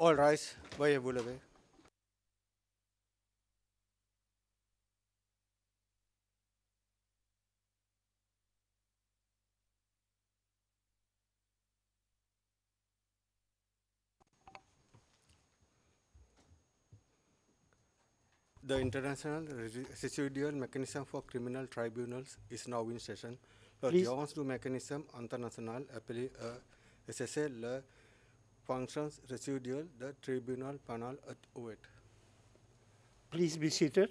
All rise. Vaya Boulevard. The International Residual Mechanism for Criminal Tribunals is now in session. L'Ordonnance du Mechanism, international appelé uh, SSL functions residual the tribunal panel at OET. Please be seated.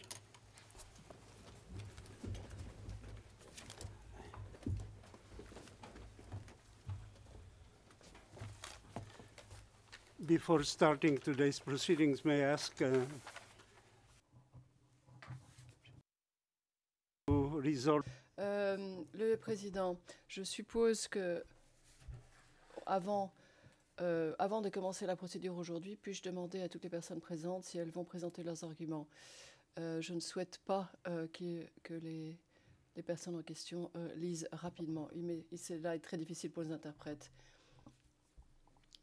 Before starting today's proceedings, may I ask uh, to resolve. Euh, le Président, je suppose que avant euh, avant de commencer la procédure aujourd'hui, puis-je demander à toutes les personnes présentes si elles vont présenter leurs arguments euh, Je ne souhaite pas euh, que les, personnes en question lisent rapidement. mais cela est très difficile pour les interprètes.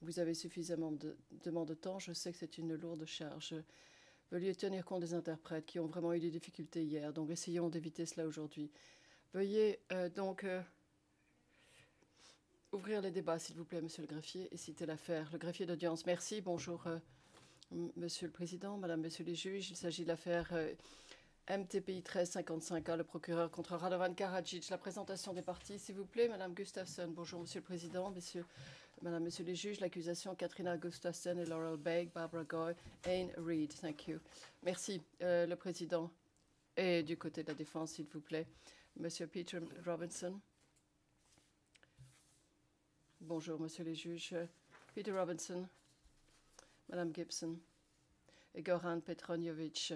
Vous avez suffisamment de de temps. Je sais que c'est une lourde charge. Veuillez tenir compte des interprètes qui ont vraiment eu des difficultés hier, donc essayons d'éviter cela aujourd'hui. Veuillez donc Ouvrir les débats, s'il vous plaît, monsieur le greffier, et citer l'affaire. Le greffier d'audience, merci. Bonjour, euh, monsieur le président, madame, monsieur les juges. Il s'agit de l'affaire euh, MTPI 1355A, hein, le procureur contre Radovan Karadzic. La présentation des parties, s'il vous plaît, madame Gustafsson. Bonjour, monsieur le président, Monsieur, madame, monsieur les juges. L'accusation, Katrina Gustafsson et Laurel Begg, Barbara Goy, Ayn Reid. Thank you. Merci, euh, le président. Et du côté de la défense, s'il vous plaît, monsieur Peter Robinson. Bonjour, Monsieur les juges. Peter Robinson, Madame Gibson et Goran Petronjevic,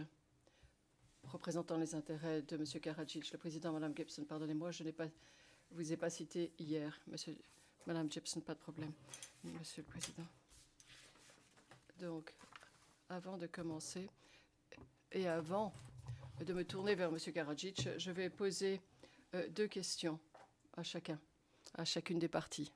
représentant les intérêts de Monsieur Karadzic. Le président, Madame Gibson, pardonnez-moi, je n'ai vous ai pas cité hier. Monsieur, Madame Gibson, pas de problème, Monsieur le Président. Donc, avant de commencer et avant de me tourner vers Monsieur Karadzic, je vais poser euh, deux questions à chacun, à chacune des parties.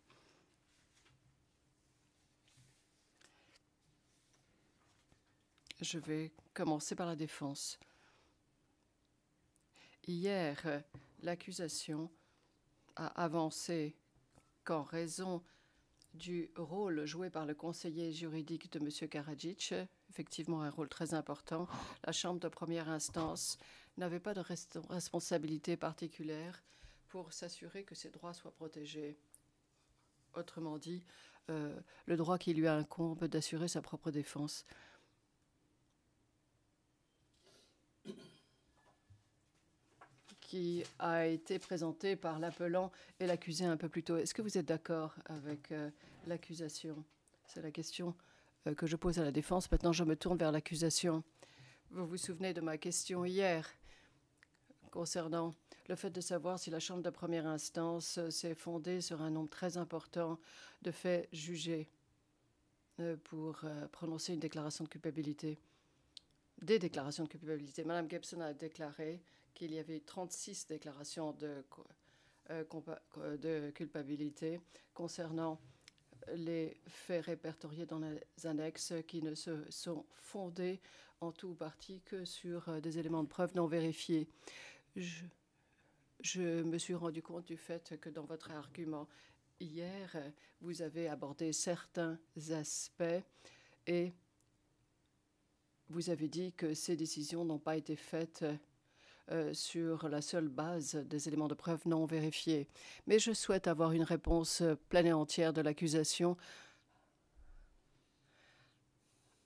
Je vais commencer par la défense. Hier, l'accusation a avancé qu'en raison du rôle joué par le conseiller juridique de M. Karadzic, effectivement un rôle très important, la Chambre de première instance n'avait pas de responsabilité particulière pour s'assurer que ses droits soient protégés. Autrement dit, euh, le droit qui lui incombe d'assurer sa propre défense. qui a été présenté par l'appelant et l'accusé un peu plus tôt. Est-ce que vous êtes d'accord avec euh, l'accusation C'est la question euh, que je pose à la défense. Maintenant, je me tourne vers l'accusation. Vous vous souvenez de ma question hier concernant le fait de savoir si la Chambre de première instance euh, s'est fondée sur un nombre très important de faits jugés pour prononcer une déclaration de culpabilité des déclarations de culpabilité. Madame Gibson a déclaré qu'il y avait 36 déclarations de, euh, de culpabilité concernant les faits répertoriés dans les annexes qui ne se sont fondés en tout partie que sur euh, des éléments de preuve non vérifiés. Je, je me suis rendu compte du fait que dans votre argument hier, vous avez abordé certains aspects et vous avez dit que ces décisions n'ont pas été faites euh, sur la seule base des éléments de preuve non vérifiés. Mais je souhaite avoir une réponse pleine et entière de l'accusation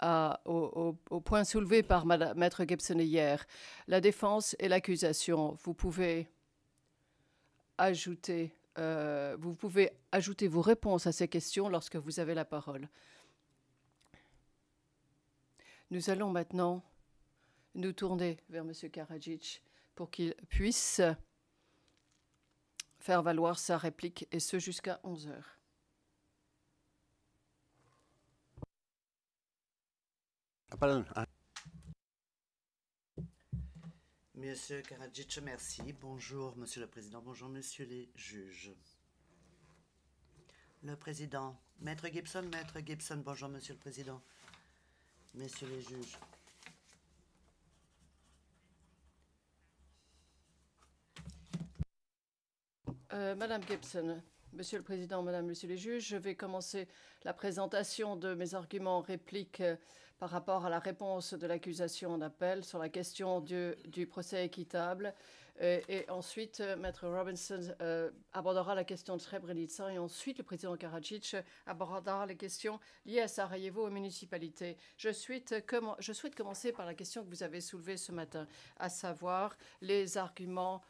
au, point soulevé par Maître Gibson hier, la défense et l'accusation. Vous pouvez ajouter, euh, vous pouvez ajouter vos réponses à ces questions lorsque vous avez la parole. Nous allons maintenant nous tourner vers M. Karadzic pour qu'il puisse faire valoir sa réplique, et ce jusqu'à 11 heures. Ah, hein. Monsieur Karadzic, merci. Bonjour, Monsieur le Président. Bonjour, Monsieur les juges. Le Président. Maître Gibson, Maître Gibson. Bonjour, Monsieur le Président. Messieurs les juges. Euh, Madame Gibson, Monsieur le Président, Madame, Monsieur les juges, je vais commencer la présentation de mes arguments en euh, par rapport à la réponse de l'accusation en appel sur la question du, procès équitable. Euh, et, ensuite, Maître Robinson abordera la question de Srebrenica et ensuite le président Karadzic abordera les questions liées à Sarajevo aux municipalités. Je souhaite, commencer par la question que vous avez soulevée ce matin, à savoir les arguments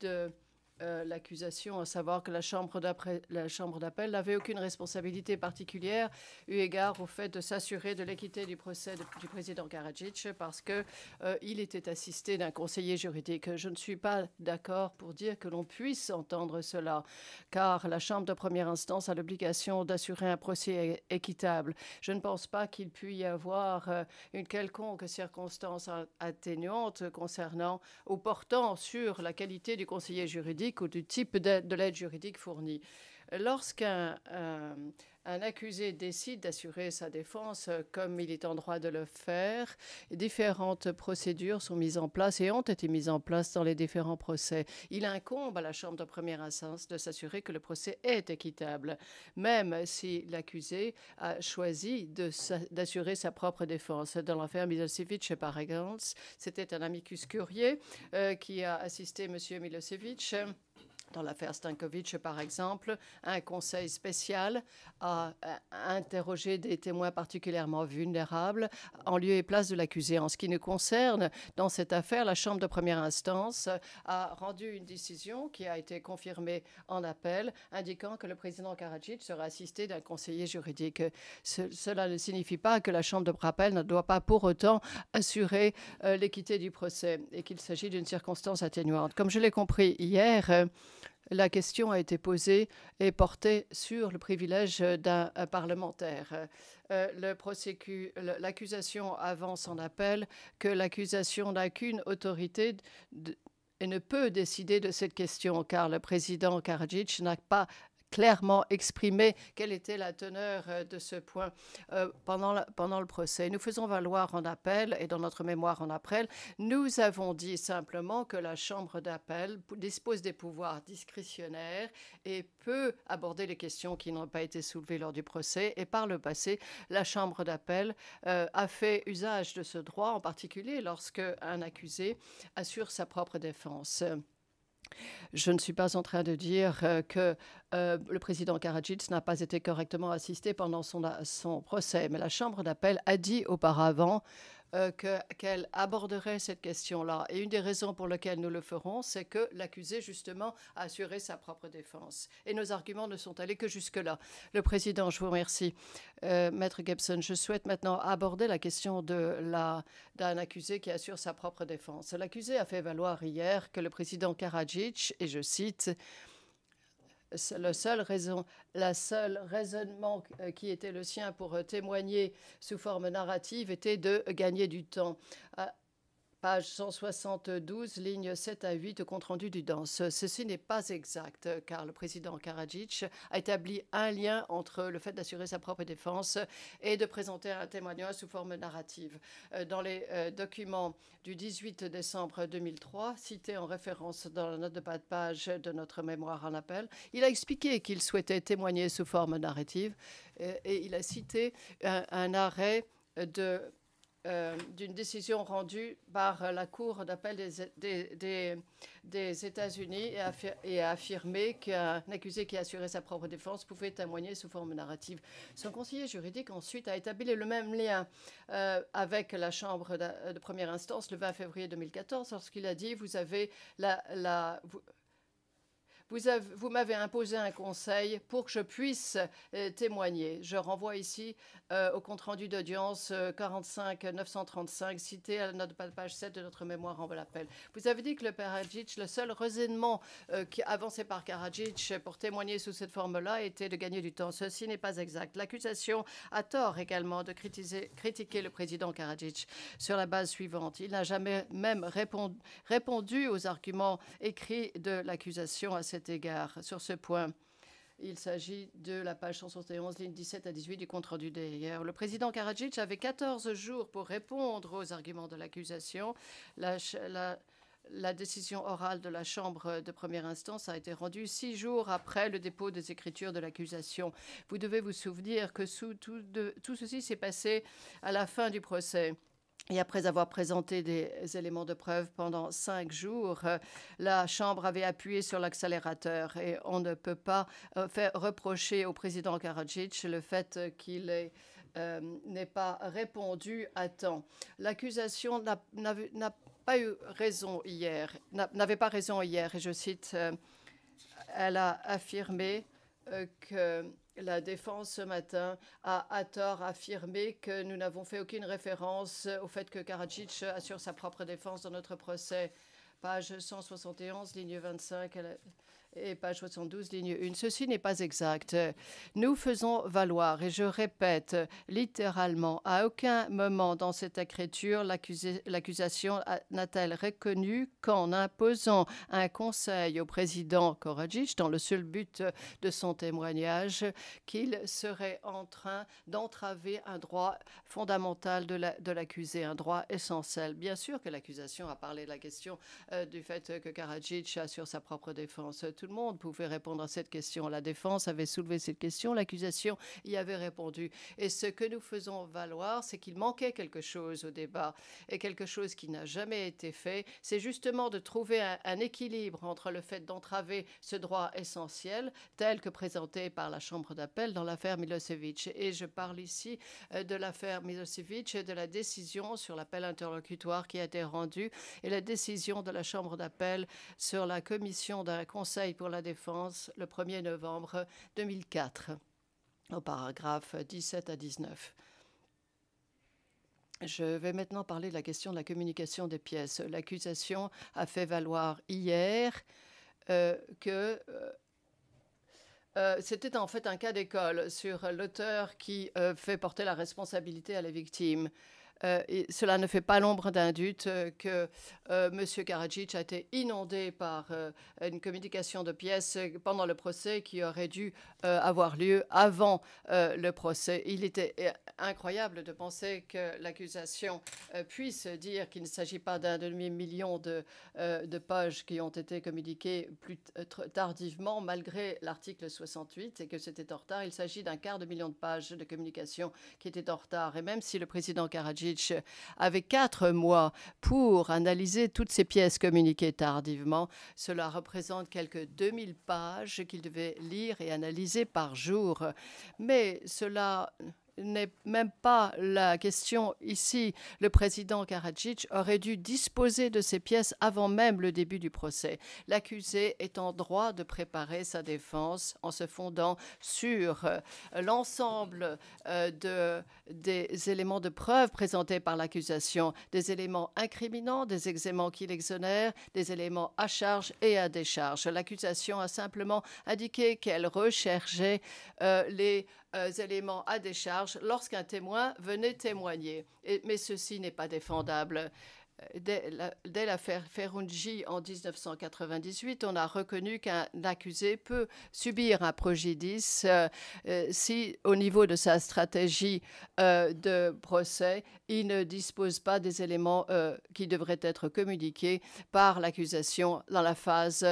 de euh, l'accusation, à savoir que la Chambre d'appel n'avait aucune responsabilité particulière eu égard au fait de s'assurer de l'équité du procès du président Karadzic parce qu'il euh, il était assisté d'un conseiller juridique. Je ne suis pas d'accord pour dire que l'on puisse entendre cela, car la Chambre de première instance a l'obligation d'assurer un procès équitable. Je ne pense pas qu'il puisse y avoir euh, une quelconque circonstance atténuante concernant ou portant sur la qualité du conseiller juridique ou du type de, de l'aide juridique fournie. Lorsqu'un euh, un accusé décide d'assurer sa défense comme il est en droit de le faire. Différentes procédures sont mises en place et ont été mises en place dans les différents procès. Il incombe à la Chambre de première instance de s'assurer que le procès est équitable, même si l'accusé a choisi d'assurer sa propre défense. Dans l'affaire Milosevic, par exemple, c'était un amicus curiae euh, qui a assisté M. Milosevic. Dans l'affaire Stankovic, par exemple, un conseil spécial a interrogé des témoins particulièrement vulnérables en lieu et place de l'accusé. En ce qui nous concerne, dans cette affaire, la Chambre de première instance a rendu une décision qui a été confirmée en appel, indiquant que le président Karadzic sera assisté d'un conseiller juridique. cela ne signifie pas que la Chambre de rappel ne doit pas pour autant assurer euh, l'équité du procès et qu'il s'agit d'une circonstance atténuante. Comme je l'ai compris hier, la question a été posée et portée sur le privilège d'un parlementaire. Euh, l'accusation avance en appel que l'accusation n'a qu'une autorité et ne peut décider de cette question car le président Karadzic n'a pas clairement exprimé quelle était la teneur euh, de ce point euh, pendant, pendant le procès. Nous faisons valoir en appel et dans notre mémoire en appel, nous avons dit simplement que la Chambre d'appel dispose des pouvoirs discrétionnaires et peut aborder les questions qui n'ont pas été soulevées lors du procès. Et par le passé, la Chambre d'appel euh, a fait usage de ce droit, en particulier lorsque un accusé assure sa propre défense. Je ne suis pas en train de dire euh, que euh, le président Karadzic n'a pas été correctement assisté pendant son, son procès, mais la Chambre d'appel a dit auparavant euh, qu'elle aborderait cette question-là. Et une des raisons pour lesquelles nous le ferons, c'est que l'accusé, justement, a assuré sa propre défense. Et nos arguments ne sont allés que jusque-là. Le Président, je vous remercie. Euh, Maître Gibson, je souhaite maintenant aborder la question d'un accusé qui assure sa propre défense. L'accusé a fait valoir hier que le Président Karadzic, et je cite, le seul, raison, la seule raisonnement euh, qui était le sien pour euh, témoigner sous forme narrative était de gagner du temps. Euh, Page 172, ligne 7 à 8, compte rendu du danse. Ceci n'est pas exact, car le président Karadzic a établi un lien entre le fait d'assurer sa propre défense et de présenter un témoignage sous forme narrative. Euh, dans les euh, documents du 18 décembre 2003, cités en référence dans la note de bas de page de notre mémoire en appel, il a expliqué qu'il souhaitait témoigner sous forme narrative euh, et, il a cité un arrêt de euh, d'une décision rendue par la Cour d'appel des, des, États-Unis et, a affirmé qu'un accusé qui assurait sa propre défense pouvait témoigner sous forme narrative. Son conseiller juridique ensuite a établi le même lien euh, avec la Chambre de, première instance le 20 février 2014 lorsqu'il a dit, vous avez la... la vous, m'avez imposé un conseil pour que je puisse euh, témoigner. Je renvoie ici euh, au compte-rendu d'audience 45-935, euh, cité à la page 7 de notre mémoire en appel. Vous avez dit que le le seul raisonnement avancé par Karadzic pour témoigner sous cette forme-là était de gagner du temps. Ceci n'est pas exact. L'accusation a tort également de critiquer le président Karadzic sur la base suivante. Il n'a jamais même répondu, répondu aux arguments écrits de l'accusation à cette égard, sur ce point. Il s'agit de la page 171, ligne 17 à 18 du compte-rendu d'hier. Le président Karadzic avait 14 jours pour répondre aux arguments de l'accusation. La, décision orale de la Chambre de première instance a été rendue six jours après le dépôt des écritures de l'accusation. Vous devez vous souvenir que tout ceci s'est passé à la fin du procès. Et après avoir présenté des éléments de preuve pendant cinq jours, euh, la Chambre avait appuyé sur l'accélérateur et on ne peut pas euh, faire reprocher au président Karadzic le fait qu'il euh, n'ait n'est pas répondu à temps. L'accusation n'a pas eu raison hier, n'avait pas raison hier, et je cite, elle a affirmé que la défense ce matin a à tort affirmé que nous n'avons fait aucune référence au fait que Karadzic assure sa propre défense dans notre procès. Page 171, ligne 25 et page 72, ligne 1. Ceci n'est pas exact. Nous faisons valoir, et je répète littéralement, à aucun moment dans cette écriture, l'accusation n'a-t-elle reconnu qu'en imposant un conseil au président Koradjic, dans le seul but de son témoignage, qu'il serait en train d'entraver un droit fondamental de l'accusé, un droit essentiel. Bien sûr que l'accusation a parlé de la question euh, du fait que Karadzic assure sa propre défense tout le monde pouvait répondre à cette question. La défense avait soulevé cette question, l'accusation y avait répondu. Et ce que nous faisons valoir, c'est qu'il manquait quelque chose au débat et quelque chose qui n'a jamais été fait. C'est justement de trouver un, équilibre entre le fait d'entraver ce droit essentiel, tel que présenté par la Chambre d'appel dans l'affaire Milosevic. Et je parle ici euh, de l'affaire Milosevic et de la décision sur l'appel interlocutoire qui a été rendu et la décision de la Chambre d'appel sur la commission d'un conseil pour la Défense le 1er novembre 2004, au paragraphe 17 à 19. Je vais maintenant parler de la question de la communication des pièces. L'accusation a fait valoir hier euh, que euh, euh, c'était en fait un cas d'école sur l'auteur qui fait porter la responsabilité à la victime. Euh, cela ne fait pas l'ombre d'un doute euh, que euh, M. Karadzic a été inondé par une communication de pièces pendant le procès qui aurait dû avoir lieu avant le procès. Il était incroyable de penser que l'accusation puisse dire qu'il ne s'agit pas d'un demi-million de, de, pages qui ont été communiquées plus tardivement malgré l'article 68 et que c'était en retard. Il s'agit d'un quart de million de pages de communication qui était en retard. Et même si le président Karadzic euh, avait quatre mois pour analyser toutes ces pièces communiquées tardivement. Cela représente quelques 2000 pages qu'il devait lire et analyser par jour. Mais cela n'est même pas la question ici. Le président Karadzic aurait dû disposer de ces pièces avant même le début du procès. L'accusé est en droit de préparer sa défense en se fondant sur euh, l'ensemble euh, des éléments de preuve présentés par l'accusation, des éléments incriminants, des éléments qui l'exonèrent, des éléments à charge et à décharge. L'accusation a simplement indiqué qu'elle recherchait euh, les euh, éléments à décharge lorsqu'un témoin venait témoigner. mais ceci n'est pas défendable dès l'affaire Ferunji en 1998, on a reconnu qu'un accusé peut subir un préjudice euh, euh, si, au niveau de sa stratégie euh, de procès, il ne dispose pas des éléments qui devraient être communiqués par l'accusation dans la phase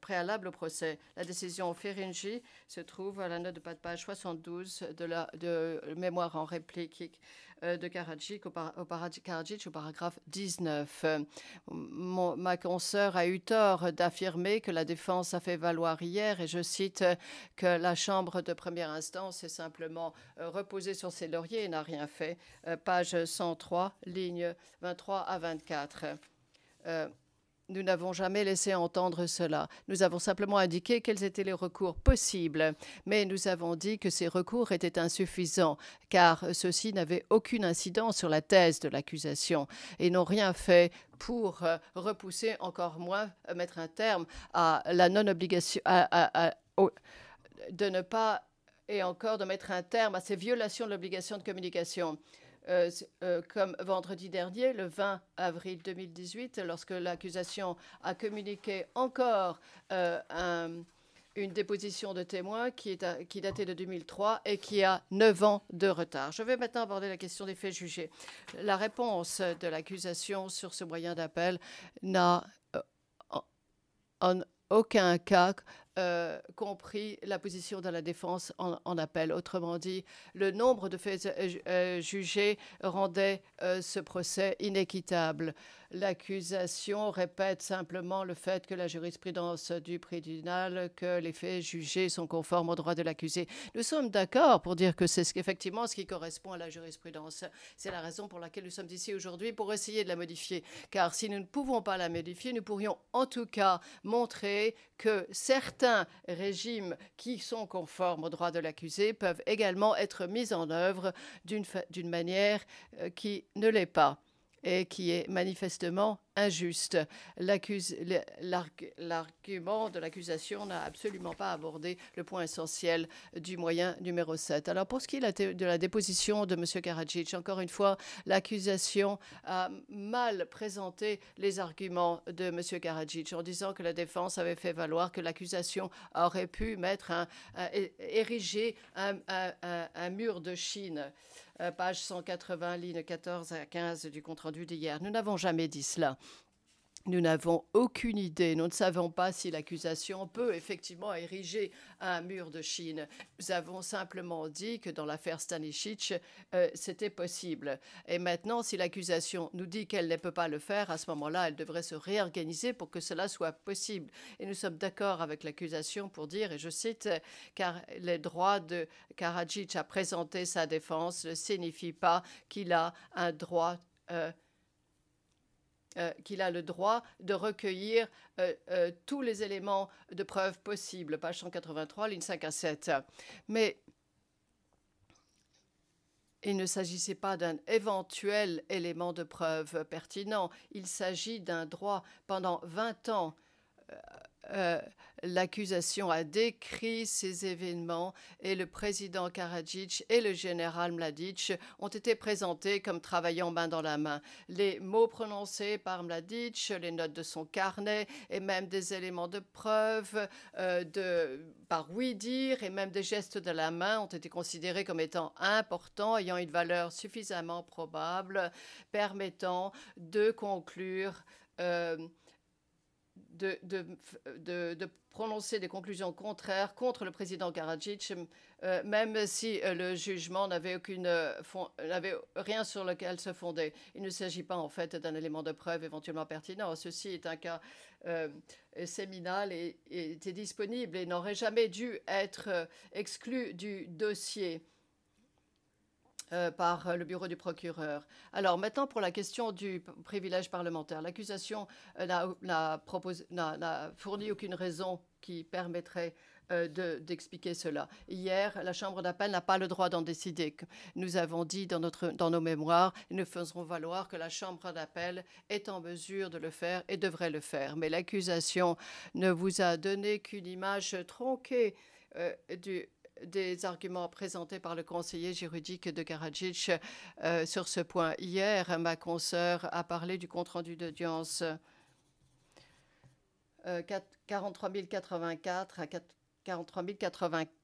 préalable au procès. La décision Ferungi se trouve à la note de page 72 de la de mémoire en réplique. Euh, de Karadzic au, paragraphe 19. ma consoeur a eu tort d'affirmer que la défense a fait valoir hier, et je cite, euh, que la Chambre de première instance est simplement euh, reposée sur ses lauriers et n'a rien fait. Page 103, ligne 23 à 24. Nous n'avons jamais laissé entendre cela. Nous avons simplement indiqué quels étaient les recours possibles, mais nous avons dit que ces recours étaient insuffisants, car ceux-ci n'avaient aucune incidence sur la thèse de l'accusation et n'ont rien fait pour euh, repousser encore moins, euh, mettre un terme à la non-obligation, de ne pas, et encore de mettre un terme à ces violations de l'obligation de communication. Euh, euh, comme vendredi dernier, le 20 avril 2018, lorsque l'accusation a communiqué encore euh, une déposition de témoin qui, est qui datait de 2003 et qui a 9 ans de retard. Je vais maintenant aborder la question des faits jugés. La réponse de l'accusation sur ce moyen d'appel n'a en aucun cas euh, compris la position de la défense en, appel. Autrement dit, le nombre de faits euh, euh, jugés rendait ce procès inéquitable. L'accusation répète simplement le fait que la jurisprudence du tribunal, que les faits jugés sont conformes au droit de l'accusé. Nous sommes d'accord pour dire que c'est ce, effectivement ce qui correspond à la jurisprudence. C'est la raison pour laquelle nous sommes ici aujourd'hui pour essayer de la modifier. Car si nous ne pouvons pas la modifier, nous pourrions en tout cas montrer que certains certains régimes qui sont conformes aux droits de l'accusé peuvent également être mis en œuvre d'une manière euh, qui ne l'est pas et qui est manifestement injuste. L'argument de l'accusation n'a absolument pas abordé le point essentiel du moyen numéro 7. Alors pour ce qui est de la déposition de M. Karadzic, encore une fois, l'accusation a mal présenté les arguments de M. Karadzic en disant que la défense avait fait valoir que l'accusation aurait pu mettre un, ériger un mur de Chine. Euh, page 180, ligne 14 à 15 du compte-rendu d'hier. Nous n'avons jamais dit cela. Nous n'avons aucune idée, nous ne savons pas si l'accusation peut effectivement ériger un mur de Chine. Nous avons simplement dit que dans l'affaire Stanisic, euh, c'était possible. Et maintenant, si l'accusation nous dit qu'elle ne peut pas le faire, à ce moment-là, elle devrait se réorganiser pour que cela soit possible. Et nous sommes d'accord avec l'accusation pour dire, et je cite, car les droits de Karadzic à présenter sa défense ne signifient pas qu'il a un droit. Euh, euh, qu'il a le droit de recueillir euh, euh, tous les éléments de preuve possibles, page 183, ligne 5 à 7. Mais il ne s'agissait pas d'un éventuel élément de preuve pertinent, il s'agit d'un droit pendant 20 ans euh, l'accusation a décrit ces événements et le président Karadzic et le général Mladic ont été présentés comme travaillant main dans la main. Les mots prononcés par Mladic, les notes de son carnet et même des éléments de preuve euh, de, par oui-dire et même des gestes de la main ont été considérés comme étant importants, ayant une valeur suffisamment probable, permettant de conclure. Euh, de, de, prononcer des conclusions contraires contre le président Karadzic, euh, même si euh, le jugement euh, n'avait rien sur lequel se fonder. Il ne s'agit pas en fait d'un élément de preuve éventuellement pertinent. Ceci est un cas séminal et, était disponible et n'aurait jamais dû être exclu du dossier. Euh, par le bureau du procureur. Alors maintenant pour la question du privilège parlementaire. L'accusation euh, n'a fourni aucune raison qui permettrait euh, d'expliquer cela. Hier, la Chambre d'appel n'a pas le droit d'en décider. Nous avons dit dans, notre, dans nos mémoires, nous faisons valoir que la Chambre d'appel est en mesure de le faire et devrait le faire. Mais l'accusation ne vous a donné qu'une image tronquée du des arguments présentés par le conseiller juridique de Karadzic euh, sur ce point. Hier, ma consoeur a parlé du compte-rendu d'audience 43 euh, 084 à 4 43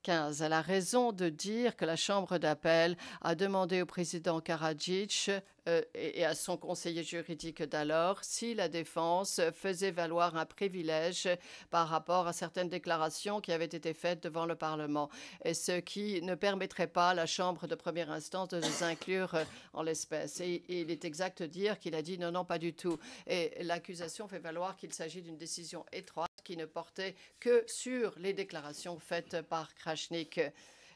095. Elle a raison de dire que la Chambre d'appel a demandé au président Karadzic euh, et à son conseiller juridique d'alors si la défense faisait valoir un privilège par rapport à certaines déclarations qui avaient été faites devant le Parlement, et ce qui ne permettrait pas à la Chambre de première instance de les inclure euh, en l'espèce. et, il est exact de dire qu'il a dit non, non, pas du tout. Et l'accusation fait valoir qu'il s'agit d'une décision étroite qui ne portait que sur les déclarations faites par Krasnik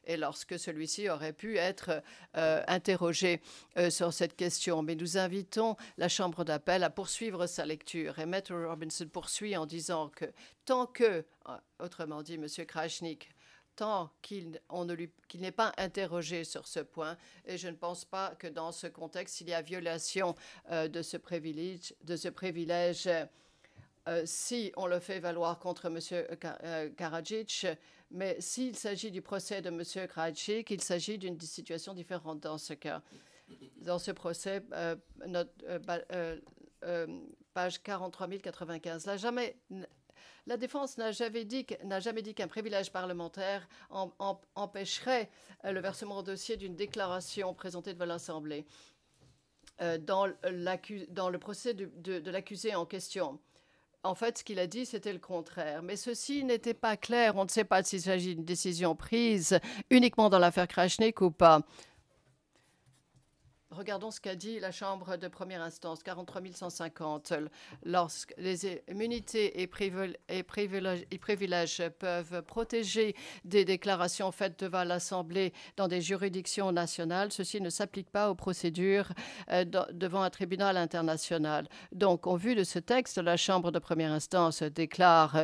et lorsque celui-ci aurait pu être euh, interrogé euh, sur cette question. Mais nous invitons la Chambre d'appel à poursuivre sa lecture. Et Maître Robinson poursuit en disant que tant que, euh, autrement dit, M. Krasnik, tant qu'il n'est pas interrogé sur ce point, et je ne pense pas que dans ce contexte, il y a violation de ce privilège. De ce privilège euh, si on le fait valoir contre M. Euh, Karadzic, mais s'il s'agit du procès de M. Karadzic, il s'agit d'une situation différente dans ce cas. Dans ce procès, euh, page 43 095, la défense n'a jamais dit qu'un privilège parlementaire empêcherait le versement au dossier d'une déclaration présentée devant l'Assemblée dans, le procès de l'accusé en question. En fait, ce qu'il a dit, c'était le contraire. Mais ceci n'était pas clair. On ne sait pas s'il s'agit d'une décision prise uniquement dans l'affaire Krasnick ou pas. Regardons ce qu'a dit la Chambre de première instance, 43 Lorsque les immunités et, privilèges, privilèges, peuvent protéger des déclarations faites devant l'Assemblée dans des juridictions nationales, ceci ne s'applique pas aux procédures euh, devant un tribunal international. Donc, en vue de ce texte, la Chambre de première instance déclare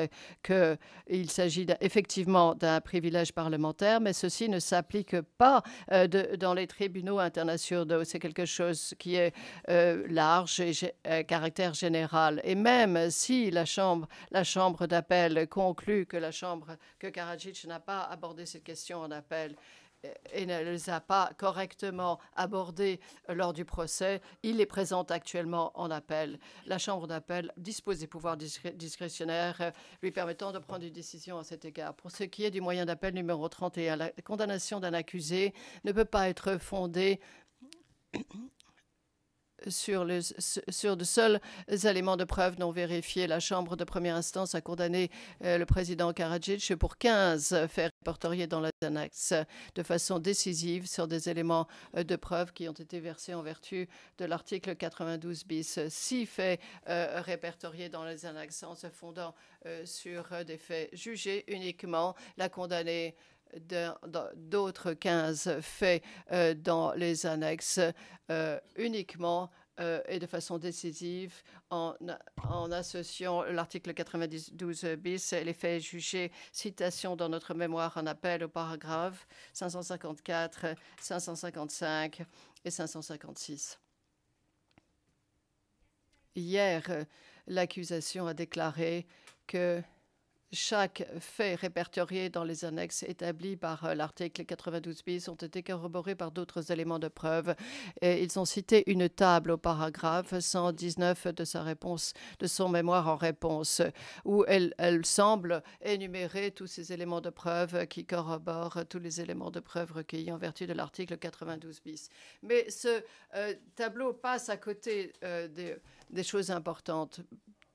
euh, qu'il s'agit effectivement d'un privilège parlementaire, mais ceci ne s'applique pas euh, de, dans les tribunaux internationaux. De quelque chose qui est euh, large et euh, caractère général. Et même si la Chambre, la chambre d'appel conclut que la Chambre, que Karadzic n'a pas abordé cette question en appel, euh, et ne les a pas correctement abordées lors du procès, il les présente actuellement en appel. La Chambre d'appel dispose des pouvoirs discrétionnaires lui permettant de prendre une décision à cet égard. Pour ce qui est du moyen d'appel numéro 31, la condamnation d'un accusé ne peut pas être fondée sur, le, sur, de seuls éléments de preuve non vérifiés. La Chambre de première instance a condamné euh, le président Karadzic pour 15 faits répertoriés dans les annexes de façon décisive sur des éléments euh, de preuve qui ont été versés en vertu de l'article 92 bis. Six faits euh, répertoriés dans les annexes en se fondant sur des faits jugés uniquement. La condamnée d'autres 15 faits euh, dans les annexes euh, uniquement euh, et de façon décisive en, en associant l'article 92 bis et les faits jugés, citation dans notre mémoire en appel au paragraphe 554, 555 et 556. Hier, l'accusation a déclaré que chaque fait répertorié dans les annexes établies par euh, l'article 92 bis ont été corroborés par d'autres éléments de preuve. Et ils ont cité une table au paragraphe 119 de sa réponse, de son mémoire en réponse, où elle, semble énumérer tous ces éléments de preuve qui corroborent tous les éléments de preuve recueillis en vertu de l'article 92 bis. Mais ce euh, tableau passe à côté euh, des choses importantes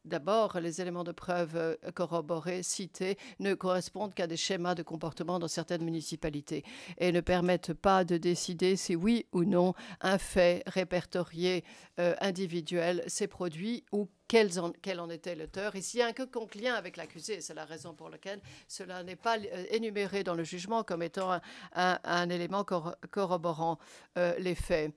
D'abord, les éléments de preuve euh, corroborés, cités, ne correspondent qu'à des schémas de comportement dans certaines municipalités et ne permettent pas de décider si oui ou non un fait répertorié euh, individuel s'est produit ou quel en, en, était l'auteur. Ici, il y a un quelconque lien avec l'accusé, c'est la raison pour laquelle cela n'est pas euh, énuméré dans le jugement comme étant un, élément corroborant les faits.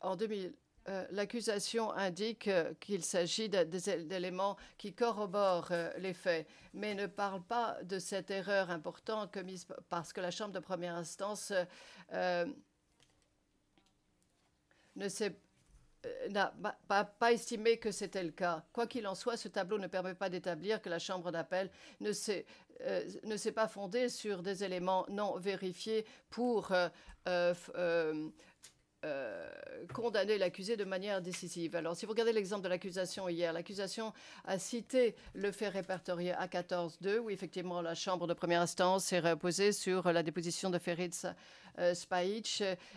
En 2000, euh, l'accusation indique euh, qu'il s'agit d'éléments qui corroborent euh, les faits, mais ne parle pas de cette erreur importante commise parce que la Chambre de première instance n'a pas, estimé que c'était le cas. Quoi qu'il en soit, ce tableau ne permet pas d'établir que la Chambre d'appel ne s'est pas fondée sur des éléments non vérifiés pour euh, condamner l'accusé de manière décisive. Alors, si vous regardez l'exemple de l'accusation hier, l'accusation a cité le fait répertorié A14-2, où effectivement la Chambre de première instance s'est reposée sur la déposition de Ferid euh,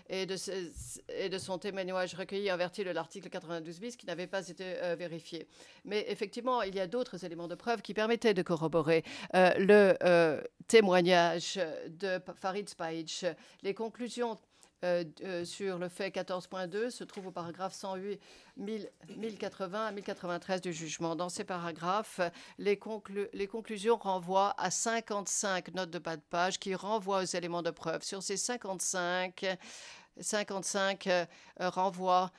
et de, son témoignage recueilli en vertu de l'article 92 bis qui n'avait pas été euh, vérifié. Mais effectivement, il y a d'autres éléments de preuve qui permettaient de corroborer euh, le témoignage de Farid Spahic. Les conclusions euh, euh, sur le fait 14.2 se trouve au paragraphe 108 1080 à 1093 du jugement. Dans ces paragraphes, les, les conclusions renvoient à 55 notes de bas de page qui renvoient aux éléments de preuve. Sur ces 55, 55 euh, renvoient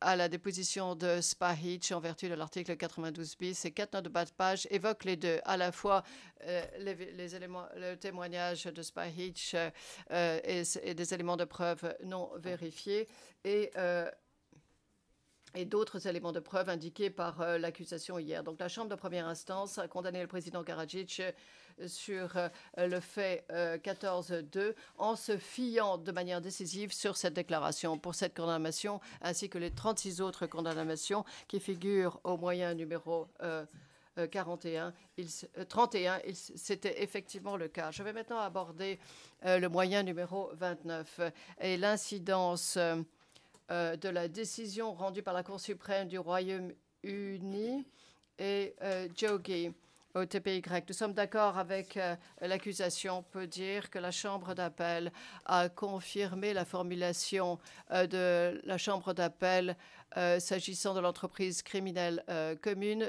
à la déposition de Spahic en vertu de l'article 92 bis. Ces quatre notes de bas de page évoquent les deux, à la fois euh, les, éléments, le témoignage de Spahic euh, et, des éléments de preuve non vérifiés et euh, et d'autres éléments de preuve indiqués par l'accusation hier. Donc la Chambre de première instance a condamné le président Karadzic sur euh, le fait 14.2 euh, en se fiant de manière décisive sur cette déclaration. Pour cette condamnation, ainsi que les 36 autres condamnations qui figurent au moyen numéro 41, euh, 31, c'était effectivement le cas. Je vais maintenant aborder le moyen numéro 29 et l'incidence de la décision rendue par la Cour suprême du Royaume-Uni et Jogi au Nous sommes d'accord avec euh, l'accusation. On peut dire que la Chambre d'appel a confirmé la formulation euh, de la Chambre d'appel euh, s'agissant de l'entreprise criminelle commune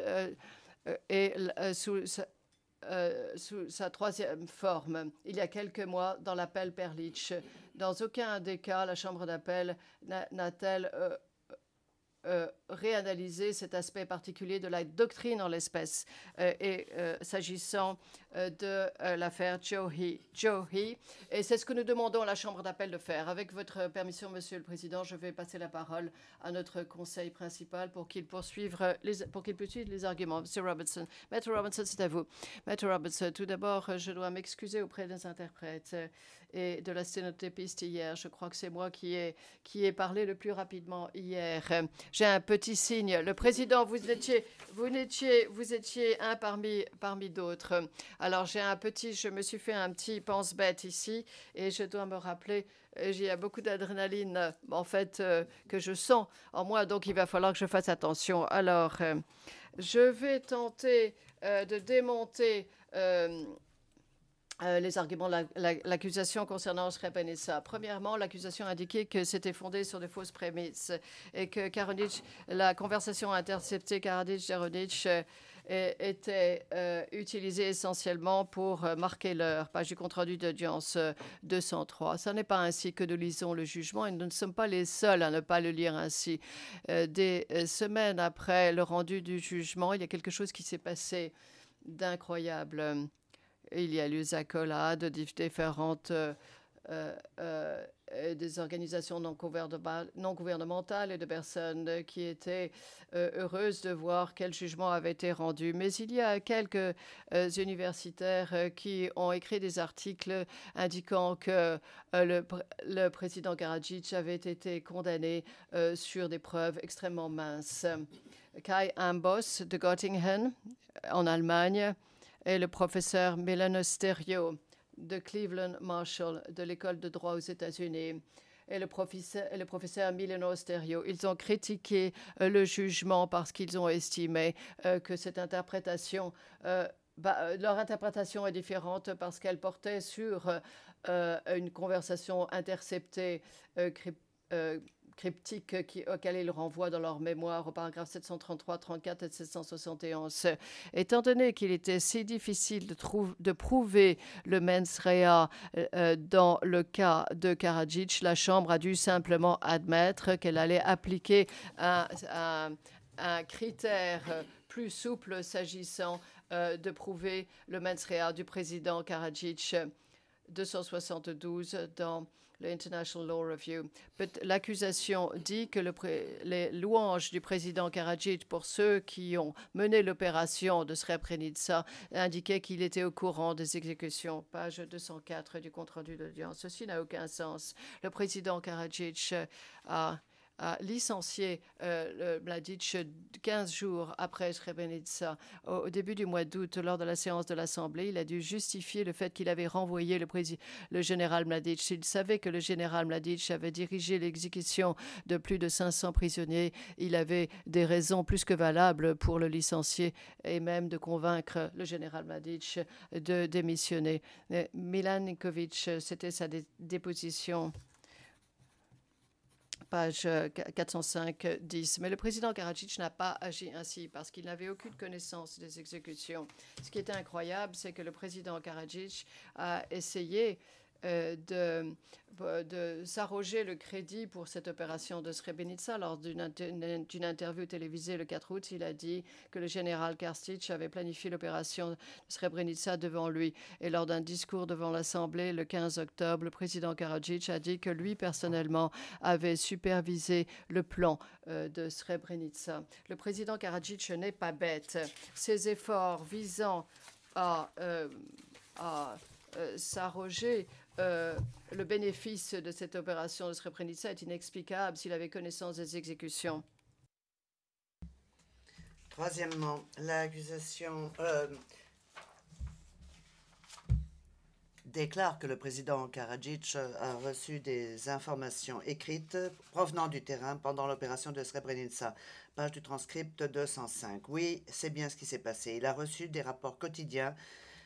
et sous sous sa troisième forme il y a quelques mois dans l'appel Perlich. Dans aucun des cas, la Chambre d'appel n'a-t-elle euh, réanalyser cet aspect particulier de la doctrine en l'espèce. Euh, et euh, s'agissant euh, de euh, l'affaire Johi. Et c'est ce que nous demandons à la Chambre d'appel de faire. Avec votre permission, Monsieur le Président, je vais passer la parole à notre conseil principal pour qu'il poursuive euh, les, pour qu'il poursuive les arguments. Monsieur Robertson. Robertson, c'est à vous. Robertson, tout d'abord, je dois m'excuser auprès des interprètes et de la sténotépiste hier. Je crois que c'est moi qui ai, qui ai parlé le plus rapidement hier. J'ai un petit signe. Le Président, vous étiez, vous étiez, vous étiez un parmi, parmi d'autres. Alors j'ai un petit, je me suis fait un petit pense-bête ici et je dois me rappeler, euh, il y a beaucoup d'adrénaline euh, en fait euh, que je sens en moi, donc il va falloir que je fasse attention. Alors je vais tenter de démonter. les arguments l'accusation concernant Srebrenica. Premièrement, l'accusation indiquait que c'était fondé sur de fausses prémices et que Karadzic, la conversation interceptée Karadic-Jarodic euh, était euh, utilisé essentiellement pour euh, marquer l'heure. Page bah, du compte-rendu d'audience 203. Ce n'est pas ainsi que nous lisons le jugement et nous ne sommes pas les seuls à ne pas le lire ainsi. des semaines après le rendu du jugement, il y a quelque chose qui s'est passé d'incroyable. Il y a eu des accolades, différentes euh, euh, euh, des organisations non, gouvernementales et de personnes qui étaient heureuses de voir quel jugement avait été rendu. Mais il y a quelques universitaires qui ont écrit des articles indiquant que le, président Karadzic avait été condamné sur des preuves extrêmement minces. Kai Ambos de Göttingen en Allemagne et le professeur Milan Sterio de Cleveland Marshall, de l'école de droit aux États-Unis et le professeur, le professeur Ils ont critiqué euh, le jugement parce qu'ils ont estimé euh, que cette interprétation, euh, bah, leur interprétation est différente parce qu'elle portait sur une conversation interceptée cryptiques qui, ils renvoient dans leur mémoire au paragraphe 733, 34 et 771. Étant donné qu'il était si difficile de, prouver le mens rea euh, euh, dans le cas de Karadzic, la Chambre a dû simplement admettre qu'elle allait appliquer un, critère plus souple s'agissant euh, de prouver le mens rea du président Karadzic. 272 dans l'International Law Review. L'accusation dit que les louanges du président Karadzic pour ceux qui ont mené l'opération de Srebrenica indiquaient qu'il était au courant des exécutions. Page 204 du compte-rendu d'audience. Ceci n'a aucun sens. Le président Karadzic a a licencié euh, Mladic 15 jours après Srebrenica. Au, début du mois d'août, lors de la séance de l'Assemblée, il a dû justifier le fait qu'il avait renvoyé le, le général Mladic. Il savait que le général Mladic avait dirigé l'exécution de plus de 500 prisonniers. Il avait des raisons plus que valables pour le licencier et même de convaincre le général Mladic de démissionner. Milan c'était sa déposition page 405-10. Euh, euh, Mais le président Karadzic n'a pas agi ainsi parce qu'il n'avait aucune connaissance des exécutions. Ce qui était incroyable, c'est que le président Karadzic a essayé euh, de, euh, de s'arroger le crédit pour cette opération de Srebrenica. Lors d'une interview télévisée le 4 août, il a dit que le général Karstić avait planifié l'opération de Srebrenica devant lui. Et lors d'un discours devant l'Assemblée le 15 octobre, le président Karadzic a dit que lui, personnellement, avait supervisé le plan euh, de Srebrenica. Le président Karadzic n'est pas bête. Ses efforts visant à, à s'arroger euh, le bénéfice de cette opération de Srebrenica est inexplicable s'il avait connaissance des exécutions. Troisièmement, l'accusation euh, déclare que le président Karadzic a reçu des informations écrites provenant du terrain pendant l'opération de Srebrenica. Page du transcript 205. Oui, c'est bien ce qui s'est passé. Il a reçu des rapports quotidiens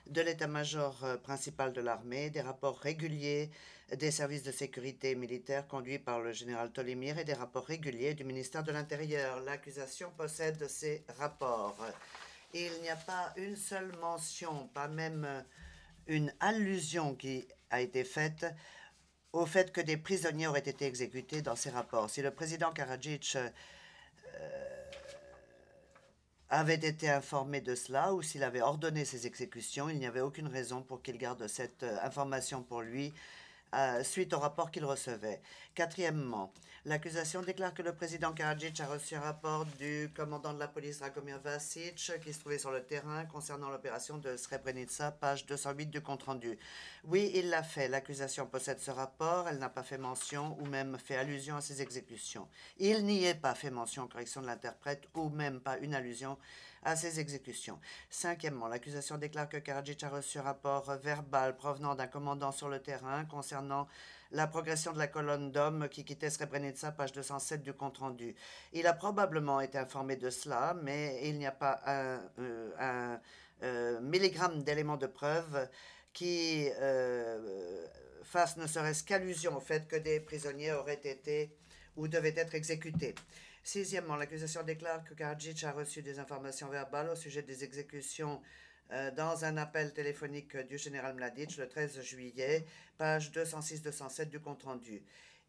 de l'état-major euh, principal de l'armée, des rapports réguliers des services de sécurité militaire conduits par le général Tolimir et des rapports réguliers du ministère de l'Intérieur. L'accusation possède ces rapports. Il n'y a pas une seule mention, pas même euh, une allusion qui a été faite au fait que des prisonniers auraient été exécutés dans ces rapports. Si le président Karadzic euh, avait été informé de cela ou s'il avait ordonné ces exécutions, il n'y avait aucune raison pour qu'il garde cette euh, information pour lui euh, suite au rapport qu'il recevait. Quatrièmement, l'accusation déclare que le président Karadzic a reçu un rapport du commandant de la police Dragomir Vasic qui se trouvait sur le terrain concernant l'opération de Srebrenica, page 208 du compte-rendu. Oui, il l'a fait. L'accusation possède ce rapport. Elle n'a pas fait mention ou même fait allusion à ses exécutions. Il n'y est pas fait mention, correction de l'interprète, ou même pas une allusion à ces exécutions. Cinquièmement, l'accusation déclare que Karadzic a reçu un rapport verbal provenant d'un commandant sur le terrain concernant la progression de la colonne d'hommes qui quittait Srebrenica, page 207 du compte-rendu. Il a probablement été informé de cela, mais il n'y a pas un, euh, euh, milligramme d'éléments de preuve qui euh, fasse ne serait-ce qu'allusion au fait que des prisonniers auraient été ou devaient être exécutés. Sixièmement, l'accusation déclare que Karadzic a reçu des informations verbales au sujet des exécutions euh, dans un appel téléphonique du général Mladic le 13 juillet, page 206-207 du compte-rendu.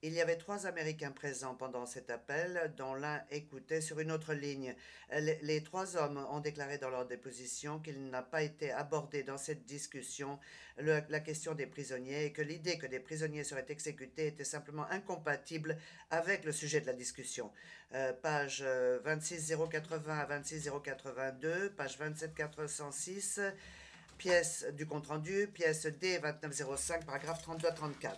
Il y avait trois Américains présents pendant cet appel, dont l'un écoutait sur une autre ligne. Les, trois hommes ont déclaré dans leur déposition qu'il n'a pas été abordé dans cette discussion la question des prisonniers et que l'idée que des prisonniers seraient exécutés était simplement incompatible avec le sujet de la discussion. Euh, page euh, page 26080 à 26082, page 27406 pièce du compte-rendu, pièce D2905, paragraphe 32-34.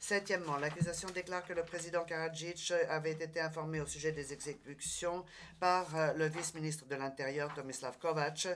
Septièmement, l'accusation déclare que le président Karadzic avait été informé au sujet des exécutions par euh, le vice-ministre de l'Intérieur, Tomislav Kovac,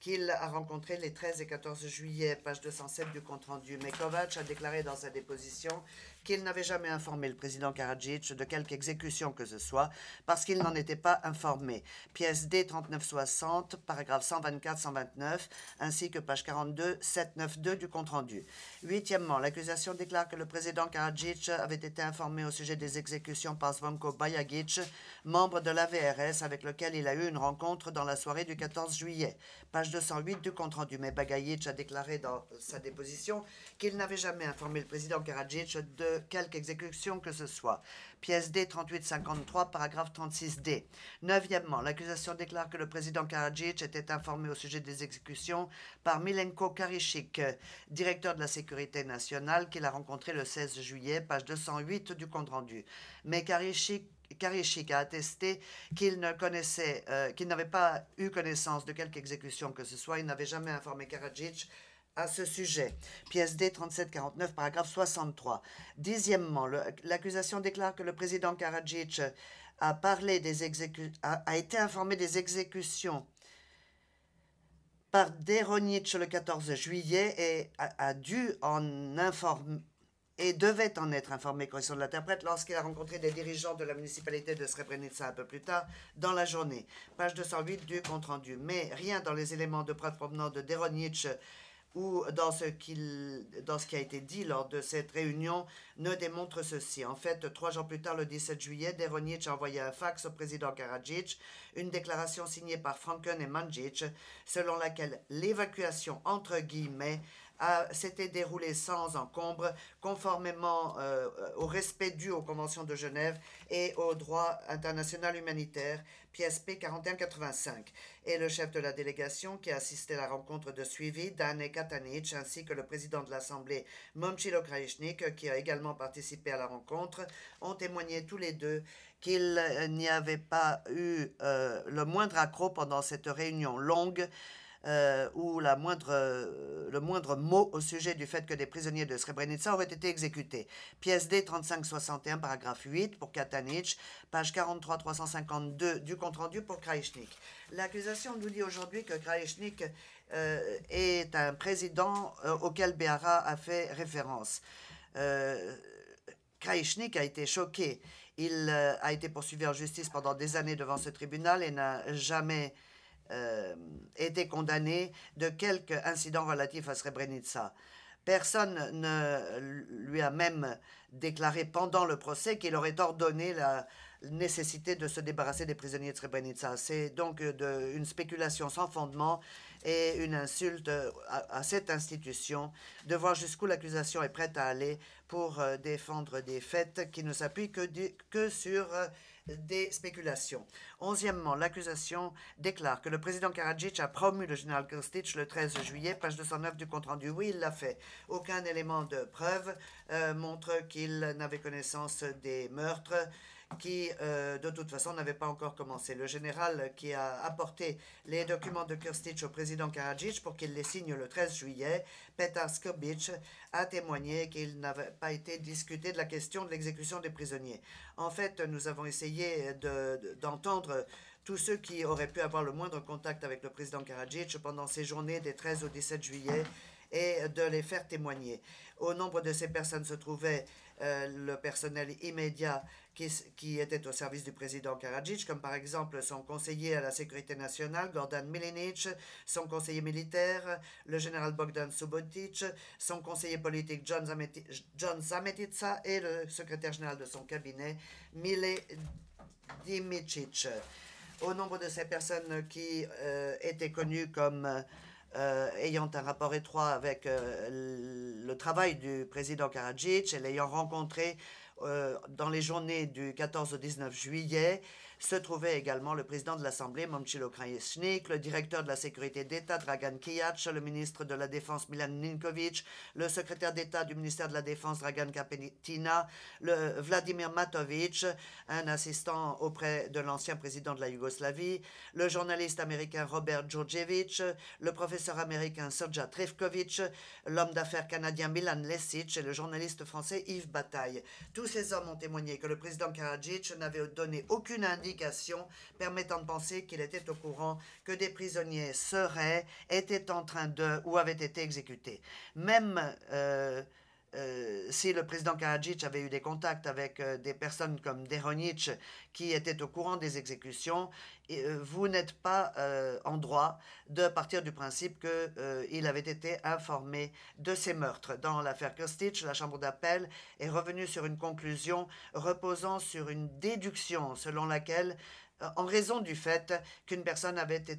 qu'il a rencontré les 13 et 14 juillet. Page 207 du compte-rendu. Mais Kovac a déclaré dans sa déposition qu'il n'avait jamais informé le président Karadzic de quelque exécution que ce soit, parce qu'il n'en était pas informé. Pièce D 3960, paragraphe 124-129, ainsi que page 42-792 du compte-rendu. Huitièmement, l'accusation déclare que le président Karadzic avait été informé au sujet des exécutions par Zvonko Bajagic, membre de l'AVRS avec lequel il a eu une rencontre dans la soirée du 14 juillet. Page 208 du compte-rendu. Mais Bajagic a déclaré dans sa déposition qu'il n'avait jamais informé le président Karadzic de quelques exécutions que ce soit. Pièce D 3853, paragraphe 36D. Neuvièmement, l'accusation déclare que le président Karadzic était informé au sujet des exécutions par Milenko Karishik, directeur de la sécurité nationale, qu'il a rencontré le 16 juillet, page 208 du compte-rendu. Mais Karishik a attesté qu'il euh, qu'il n'avait pas eu connaissance de quelque exécution que ce soit. Il n'avait jamais informé Karadzic à ce sujet. Pièce PSD 3749, paragraphe 63. Dixièmement, l'accusation déclare que le président Karadzic a, parlé des a été informé des exécutions par Deronic le 14 juillet et a, dû en et devait en être informé, correction de l'interprète, lorsqu'il a rencontré des dirigeants de la municipalité de Srebrenica un peu plus tard dans la journée. Page 208 du compte-rendu. Mais rien dans les éléments de preuve provenant de Deronic ou dans ce, dans ce qui a été dit lors de cette réunion ne démontre ceci. En fait, trois jours plus tard, le 17 juillet, Deronic a envoyé un fax au président Karadzic, une déclaration signée par Franken et Mandzic, selon laquelle l'évacuation, entre guillemets, s'était déroulé sans encombre, conformément euh, euh, au respect dû aux conventions de Genève et au droit international humanitaire, PSP 4185. Et le chef de la délégation qui a assisté à la rencontre de suivi, Dane Katanic, ainsi que le président de l'Assemblée, Momchilo qui a également participé à la rencontre, ont témoigné tous les deux qu'il n'y avait pas eu euh, le moindre accroc pendant cette réunion longue euh, ou la moindre, euh, le moindre mot au sujet du fait que des prisonniers de Srebrenica auraient été exécutés. Pièce D 3561, paragraphe 8 pour Katanic. page 43-352 du compte-rendu pour Kraïchnik. L'accusation nous dit aujourd'hui que Kraïchnik euh, est un président auquel Béara a fait référence. Euh, a été choqué. Il a été poursuivi en justice pendant des années devant ce tribunal et n'a jamais euh, été condamné de quelques incidents relatifs à Srebrenica. Personne ne lui a même déclaré pendant le procès qu'il aurait ordonné la nécessité de se débarrasser des prisonniers de Srebrenica. C'est donc de, une spéculation sans fondement et une insulte à, cette institution de voir jusqu'où l'accusation est prête à aller pour euh, défendre des faits qui ne s'appuient que, sur euh, des spéculations. Onzièmement, l'accusation déclare que le président Karadzic a promu le général Kostic le 13 juillet, page 209 du compte-rendu. Oui, il l'a fait. Aucun élément de preuve euh, montre qu'il n'avait connaissance des meurtres qui, euh, de toute façon, n'avait pas encore commencé. Le général qui a apporté les documents de Kirstich au président Karadzic pour qu'il les signe le 13 juillet, Petar Skobic, a témoigné qu'il n'avait pas été discuté de la question de l'exécution des prisonniers. En fait, nous avons essayé d'entendre de, tous ceux qui auraient pu avoir le moindre contact avec le président Karadzic pendant ces journées des 13 au 17 juillet et de les faire témoigner. Au nombre de ces personnes se trouvait euh, le personnel immédiat qui, étaient était au service du président Karadzic, comme par exemple son conseiller à la sécurité nationale, Gordon Milinic, son conseiller militaire, le général Bogdan Subotic, son conseiller politique, John, Zameti, John et le secrétaire général de son cabinet, Mile Dimicic. Au nombre de ces personnes qui euh, étaient connues comme euh, ayant un rapport étroit avec euh, le travail du président Karadzic et l'ayant rencontré euh, dans les journées du 14 au 19 juillet, se trouvaient également le président de l'Assemblée, Momchilo Krajisnik, le directeur de la sécurité d'État, Dragan Kiyac, le ministre de la Défense, Milan Ninkovic, le secrétaire d'État du ministère de la Défense, Dragan Kapetina, le Vladimir Matovic, un assistant auprès de l'ancien président de la Yougoslavie, le journaliste américain Robert Djurjevic, le professeur américain Serja Trifkovic, l'homme d'affaires canadien Milan Lesic et le journaliste français Yves Bataille. Tous ces hommes ont témoigné que le président Karadzic n'avait donné aucune indication permettant de penser qu'il était au courant que des prisonniers seraient, étaient en train de ou avaient été exécutés. Même euh, euh, si le président Karadzic avait eu des contacts avec euh, des personnes comme Deronic qui étaient au courant des exécutions, et, euh, vous n'êtes pas en droit de partir du principe qu'il avait été informé de ces meurtres. Dans l'affaire Kostic, la Chambre d'appel est revenue sur une conclusion reposant sur une déduction selon laquelle, en raison du fait qu'une personne avait été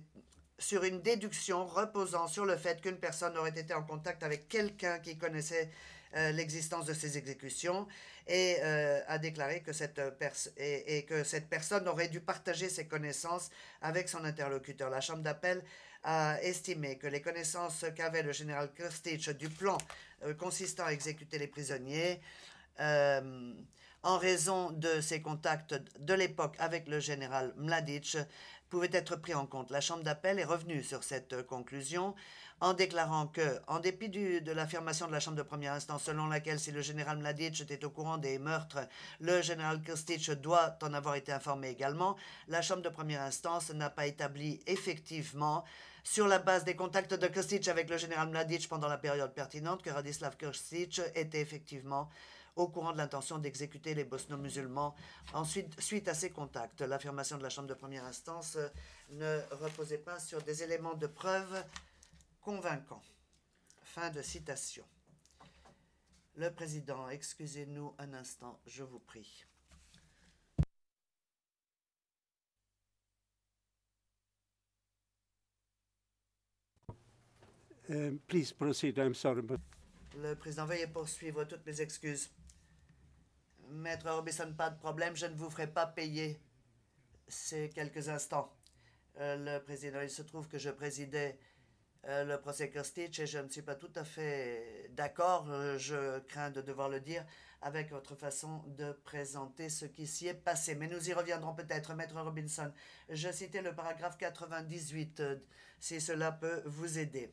sur une déduction reposant sur le fait qu'une personne aurait été en contact avec quelqu'un qui connaissait euh, l'existence de ces exécutions et euh, a déclaré euh, que cette, personne aurait dû partager ses connaissances avec son interlocuteur. La Chambre d'appel a estimé que les connaissances qu'avait le général Krstic du plan consistant à exécuter les prisonniers en raison de ses contacts de l'époque avec le général Mladic, pouvaient être pris en compte. La Chambre d'appel est revenue sur cette conclusion en déclarant que, en dépit de l'affirmation de la Chambre de première instance selon laquelle si le général Mladic était au courant des meurtres, le général Kostic doit en avoir été informé également, la Chambre de première instance n'a pas établi effectivement sur la base des contacts de Kostic avec le général Mladic pendant la période pertinente que Radislav Kostic était effectivement au courant de l'intention d'exécuter les bosno-musulmans. Ensuite, suite à ces contacts, l'affirmation de la Chambre de première instance ne reposait pas sur des éléments de preuve convaincant. Fin de citation. Le président, excusez-nous un instant, je vous prie. Euh, please proceed. I'm sorry, Le président, veuillez poursuivre toutes mes excuses. Maître Robinson, pas de problème, je ne vous ferai pas payer ces quelques instants. Euh, le président, il se trouve que je présidais euh, le procès Kostic, et je ne suis pas tout à fait d'accord, euh, je crains de devoir le dire, avec votre façon de présenter ce qui s'y est passé. Mais nous y reviendrons peut-être, Maître Robinson. Je citais le paragraphe 98, euh, si cela peut vous aider.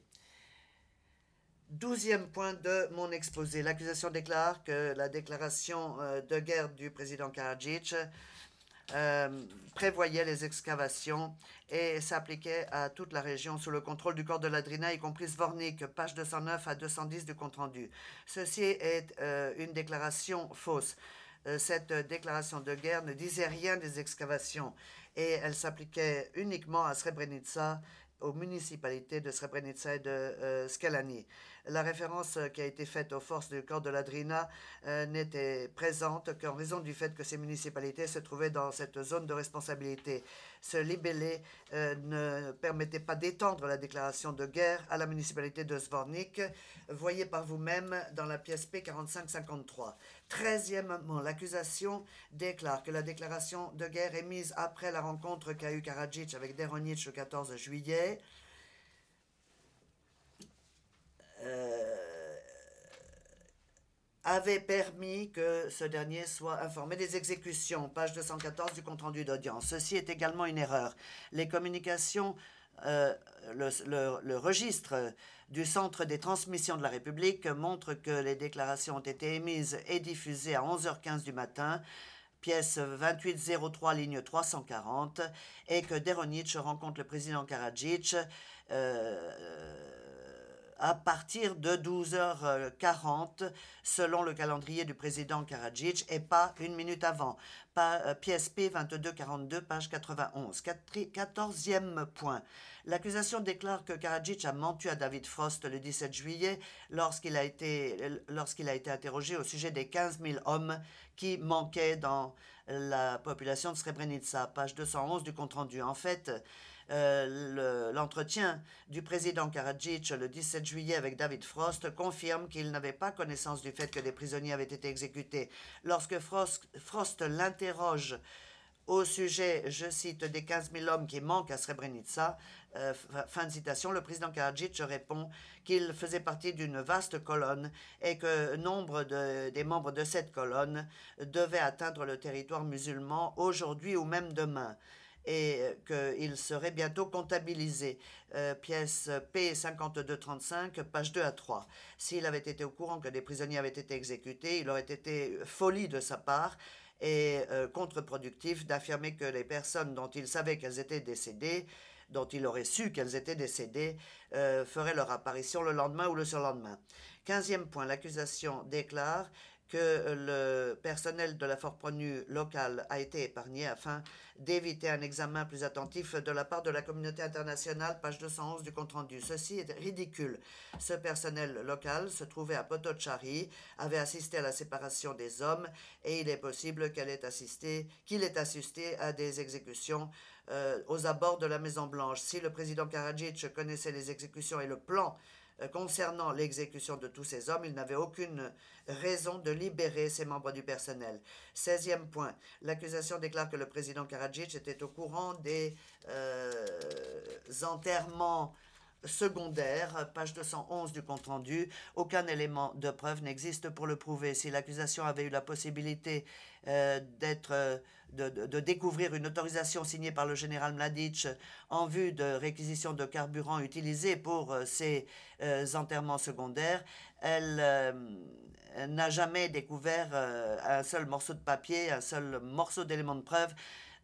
Douzième point de mon exposé. L'accusation déclare que la déclaration de guerre du président Karadzic euh, prévoyait les excavations et s'appliquait à toute la région sous le contrôle du corps de l'Adrina, y compris Svornik, page 209 à 210 du compte-rendu. Ceci est euh, une déclaration fausse. Euh, cette déclaration de guerre ne disait rien des excavations et elle s'appliquait uniquement à Srebrenica, aux municipalités de Srebrenica et de Skelani. La référence euh, qui a été faite aux forces du corps de l'Adrina Drina euh, n'était présente qu'en raison du fait que ces municipalités se trouvaient dans cette zone de responsabilité. Ce libellé euh, ne permettait pas d'étendre la déclaration de guerre à la municipalité de Svornik, Voyez par vous-même dans la pièce P4553. Treizièmement, l'accusation déclare que la déclaration de guerre émise après la rencontre qu'a eu Karadzic avec Deronic le 14 juillet euh, avait permis que ce dernier soit informé des exécutions. Page 214 du compte-rendu d'audience. Ceci est également une erreur. Les communications, euh, le, registre du Centre des transmissions de la République montre que les déclarations ont été émises et diffusées à 11h15 du matin pièce 2803, ligne 340, et que Deronich rencontre le président Karadzic euh, à partir de 12h40 selon le calendrier du président Karadzic et pas une minute avant. PSP euh, 2242, page 91. Quatorzième point. L'accusation déclare que Karadzic a menti à David Frost le 17 juillet lorsqu'il a, été, euh, lorsqu'il a été interrogé au sujet des 15 000 hommes qui manquaient dans la population de Srebrenica, page 211 du compte-rendu. En fait, euh, l'entretien du président Karadzic le 17 juillet avec David Frost confirme qu'il n'avait pas connaissance du fait que des prisonniers avaient été exécutés. Lorsque Frost, l'interroge au sujet, je cite, des 15 000 hommes qui manquent à Srebrenica, euh, fin de citation, le président Karadzic répond qu'il faisait partie d'une vaste colonne et que nombre des membres de cette colonne devaient atteindre le territoire musulman aujourd'hui ou même demain et euh, qu'il serait bientôt comptabilisé. Euh, pièce P5235, page 2 à 3. S'il avait été au courant que des prisonniers avaient été exécutés, il aurait été euh, folie de sa part et contreproductif contre-productif d'affirmer que les personnes dont il savait qu'elles étaient décédées, dont il aurait su qu'elles étaient décédées, feraient leur apparition le lendemain ou le surlendemain. Quinzième point, l'accusation déclare que euh, le personnel de la Fort prenue locale a été épargné afin d'éviter un examen plus attentif de la part de la communauté internationale, page 211 du compte-rendu. Ceci est ridicule. Ce personnel local se trouvait à Potocari, avait assisté à la séparation des hommes et il est possible qu'elle ait assisté, qu'il ait assisté à des exécutions euh, aux abords de la Maison-Blanche. Si le président Karadzic connaissait les exécutions et le plan euh, concernant l'exécution de tous ces hommes, il n'avait aucune raison de libérer ces membres du personnel. 16 point, l'accusation déclare que le président Karadzic était au courant des euh, enterrements secondaire, page 211 du compte-rendu, aucun élément de preuve n'existe pour le prouver. Si l'accusation avait eu la possibilité euh, euh, de, découvrir une autorisation signée par le général Mladic en vue de réquisition de carburant utilisé pour euh, ces enterrements secondaires, elle n'a jamais découvert un seul morceau de papier, un seul morceau d'élément de preuve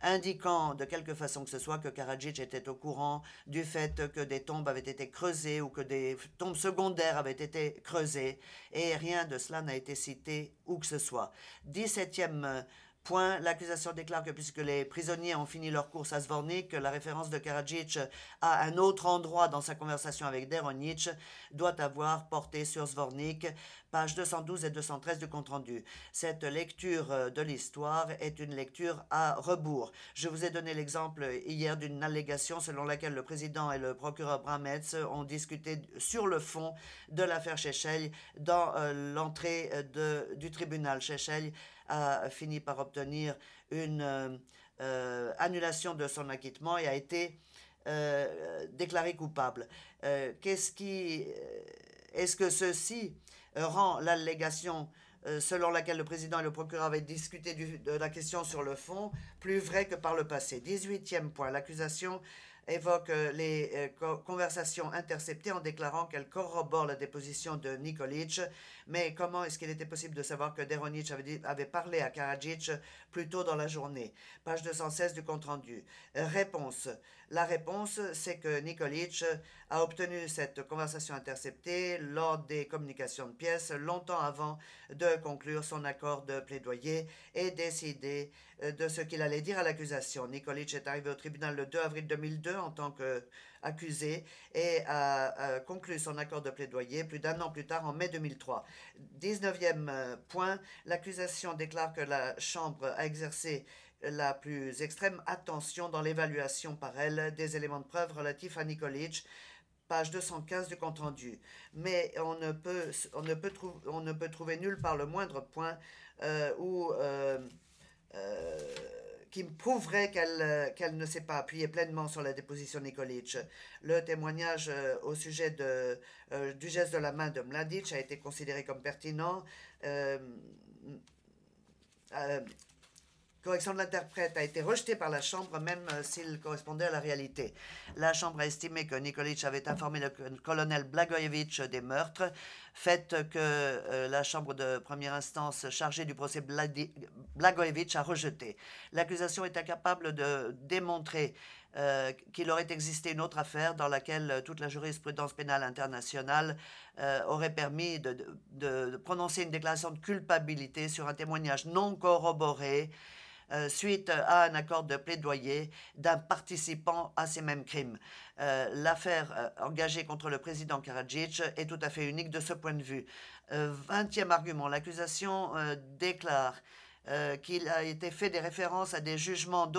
indiquant de quelque façon que ce soit que Karadzic était au courant du fait que des tombes avaient été creusées ou que des tombes secondaires avaient été creusées, et rien de cela n'a été cité où que ce soit. 17e Point, l'accusation déclare que puisque les prisonniers ont fini leur course à Zvornik, la référence de Karadzic à un autre endroit dans sa conversation avec Deronic doit avoir porté sur Zvornik, page 212 et 213 du compte-rendu. Cette lecture de l'histoire est une lecture à rebours. Je vous ai donné l'exemple hier d'une allégation selon laquelle le président et le procureur Brametz ont discuté sur le fond de l'affaire Chechel dans euh, l'entrée du tribunal Chechel a fini par obtenir une euh, euh, annulation de son acquittement et a été euh, déclaré coupable. Qu'est-ce qui est-ce que ceci rend l'allégation selon laquelle le président et le procureur avaient discuté de la question sur le fond, plus vraie que par le passé. 18e point, l'accusation évoque euh, les euh, conversations interceptées en déclarant qu'elles corrobore la déposition de Nikolic. Mais comment est-ce qu'il était possible de savoir que Deronic avait, avait parlé à Karadzic plus tôt dans la journée Page 216 du compte-rendu. Réponse. La réponse, c'est que Nikolic a obtenu cette conversation interceptée lors des communications de pièces longtemps avant de conclure son accord de plaidoyer et décider euh, de ce qu'il allait dire à l'accusation. Nikolic est arrivé au tribunal le 2 avril 2002 en tant qu'accusé et a, conclu son accord de plaidoyer plus d'un an plus tard, en mai 2003. 19e euh, point, l'accusation déclare que la Chambre a exercé la plus extrême attention dans l'évaluation par elle des éléments de preuve relatifs à Nikolic, page 215 du compte-rendu. Mais on ne, peut, on, ne peut on ne peut trouver nulle part le moindre point euh, où, euh, euh qui prouverait qu'elle qu'elle ne s'est pas appuyée pleinement sur la déposition Nikolic. Le témoignage euh, au sujet de, euh, du geste de la main de Mladic a été considéré comme pertinent correction de l'interprète a été rejetée par la Chambre, même euh, s'il correspondait à la réalité. La Chambre a estimé que Nikolic avait informé le colonel Blagojevich des meurtres, fait que euh, la Chambre de première instance chargée du procès Blagojevich a rejeté. L'accusation est incapable de démontrer euh, qu'il aurait existé une autre affaire dans laquelle toute la jurisprudence pénale internationale aurait permis de, prononcer une déclaration de culpabilité sur un témoignage non corroboré euh, suite à un accord de plaidoyer d'un participant à ces mêmes crimes. Euh, l'affaire euh, engagée contre le président Karadzic est tout à fait unique de ce point de vue. Vingtième argument, l'accusation déclare qu'il a été fait des références à des jugements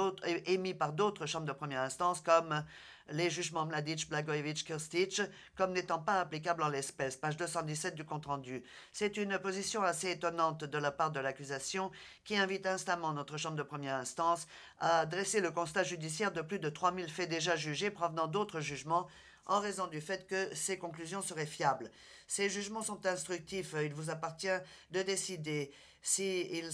émis par d'autres chambres de première instance comme les jugements Mladic, Blagojevic, Kirstic, comme n'étant pas applicables en l'espèce. Page 217 du compte-rendu. C'est une position assez étonnante de la part de l'accusation qui invite instamment notre Chambre de première instance à dresser le constat judiciaire de plus de 3000 faits déjà jugés provenant d'autres jugements en raison du fait que ces conclusions seraient fiables. Ces jugements sont instructifs, il vous appartient de décider s'ils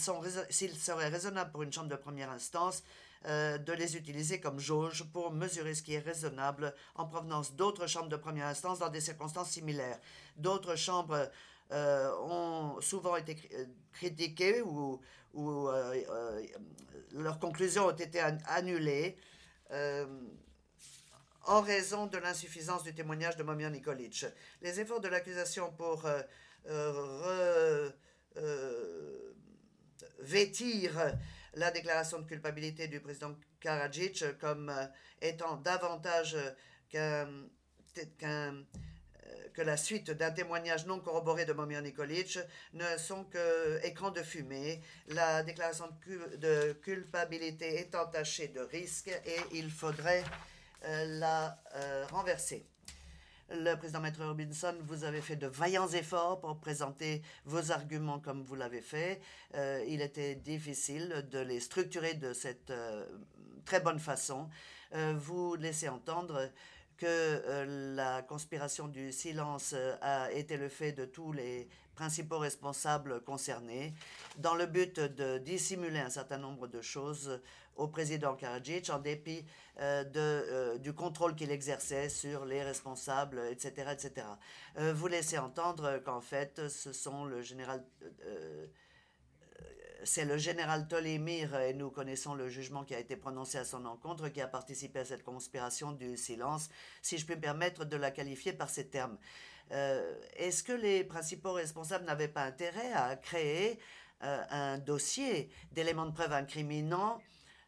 si seraient raisonnables pour une chambre de première instance euh, de les utiliser comme jauge pour mesurer ce qui est raisonnable en provenance d'autres chambres de première instance dans des circonstances similaires. D'autres chambres euh, ont souvent été critiquées ou, ou euh, leurs conclusions ont été annulées en raison de l'insuffisance du témoignage de Momir Nikolic. Les efforts de l'accusation pour revêtir la déclaration de culpabilité du président Karadzic comme euh, étant davantage euh, euh, que la suite d'un témoignage non corroboré de Momir Nikolic ne sont que de fumée, la déclaration de, culpabilité est entachée de risques et il faudrait la renverser. Le président Maître Robinson, vous avez fait de vaillants efforts pour présenter vos arguments comme vous l'avez fait. Euh, il était difficile de les structurer de cette euh, très bonne façon. Euh, vous laissez entendre que euh, la conspiration du silence euh, a été le fait de tous les principaux responsables concernés, dans le but de dissimuler un certain nombre de choses au président Karadzic, en dépit euh, de, du contrôle qu'il exerçait sur les responsables, etc. etc. vous laissez entendre qu'en fait, ce sont le général c'est le général Tolémir, euh, et nous connaissons le jugement qui a été prononcé à son encontre, qui a participé à cette conspiration du silence, si je puis me permettre de la qualifier par ces termes. Euh, est-ce que les principaux responsables n'avaient pas intérêt à créer euh, un dossier d'éléments de preuve incriminants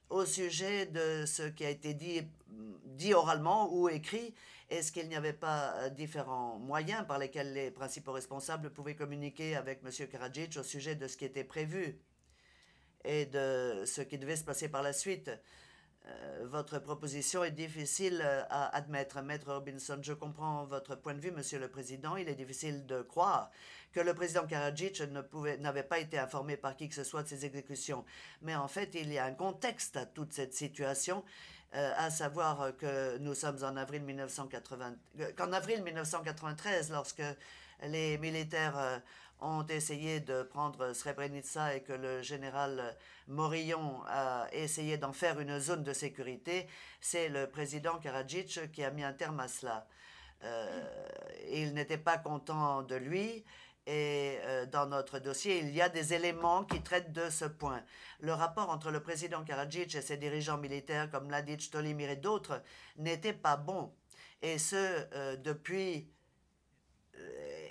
au sujet de ce qui a été dit, dit oralement ou écrit Est-ce qu'il n'y avait pas différents moyens par lesquels les principaux responsables pouvaient communiquer avec M. Karadzic au sujet de ce qui était prévu et de ce qui devait se passer par la suite. Euh, votre proposition est difficile euh, à admettre. Maître Robinson, je comprends votre point de vue, Monsieur le Président. Il est difficile de croire que le président Karadzic n'avait pas été informé par qui que ce soit de ses exécutions. Mais en fait, il y a un contexte à toute cette situation, euh, à savoir que nous sommes en avril qu'en avril 1993, lorsque les militaires ont essayé de prendre Srebrenica et que le général Morillon a essayé d'en faire une zone de sécurité, c'est le président Karadzic qui a mis un terme à cela. Euh, il n'était pas content de lui. Et euh, dans notre dossier, il y a des éléments qui traitent de ce point. Le rapport entre le président Karadzic et ses dirigeants militaires comme Mladic, Tolimir et d'autres n'était pas bon. Et ce, euh, depuis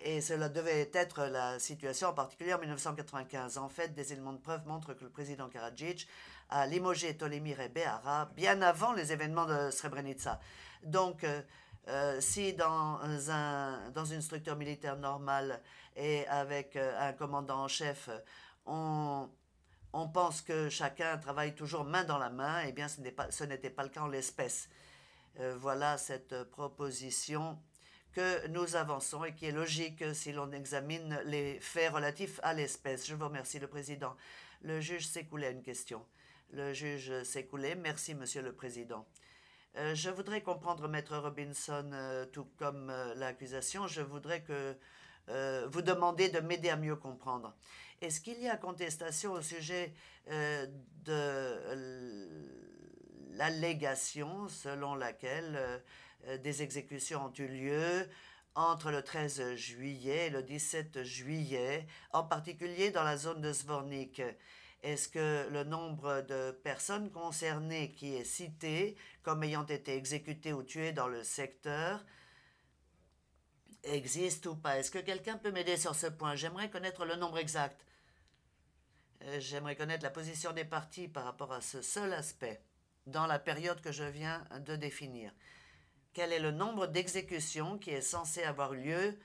et cela devait être la situation en particulier en 1995. En fait, des éléments de preuve montrent que le président Karadzic a limogé et Rebehara bien avant les événements de Srebrenica. Donc, euh, euh, si dans, un, dans une structure militaire normale et avec euh, un commandant en chef, on, on pense que chacun travaille toujours main dans la main, eh bien ce n'était pas, pas, le cas en l'espèce. voilà cette proposition que nous avançons et qui est logique si l'on examine les faits relatifs à l'espèce. Je vous remercie, le Président. Le juge s'écoulait à une question. Le juge s'écoulait. merci, Monsieur le Président. Euh, je voudrais comprendre, Maître Robinson, euh, tout comme euh, l'accusation, je voudrais que vous demandiez de m'aider à mieux comprendre. Est-ce qu'il y a contestation au sujet de l'allégation selon laquelle euh, des exécutions ont eu lieu entre le 13 juillet et le 17 juillet, en particulier dans la zone de Svornik. Est-ce que le nombre de personnes concernées qui est cité comme ayant été exécutées ou tuées dans le secteur existe ou pas Est-ce que quelqu'un peut m'aider sur ce point J'aimerais connaître le nombre exact. Euh, j'aimerais connaître la position des partis par rapport à ce seul aspect dans la période que je viens de définir quel est le nombre d'exécutions qui est censé avoir lieu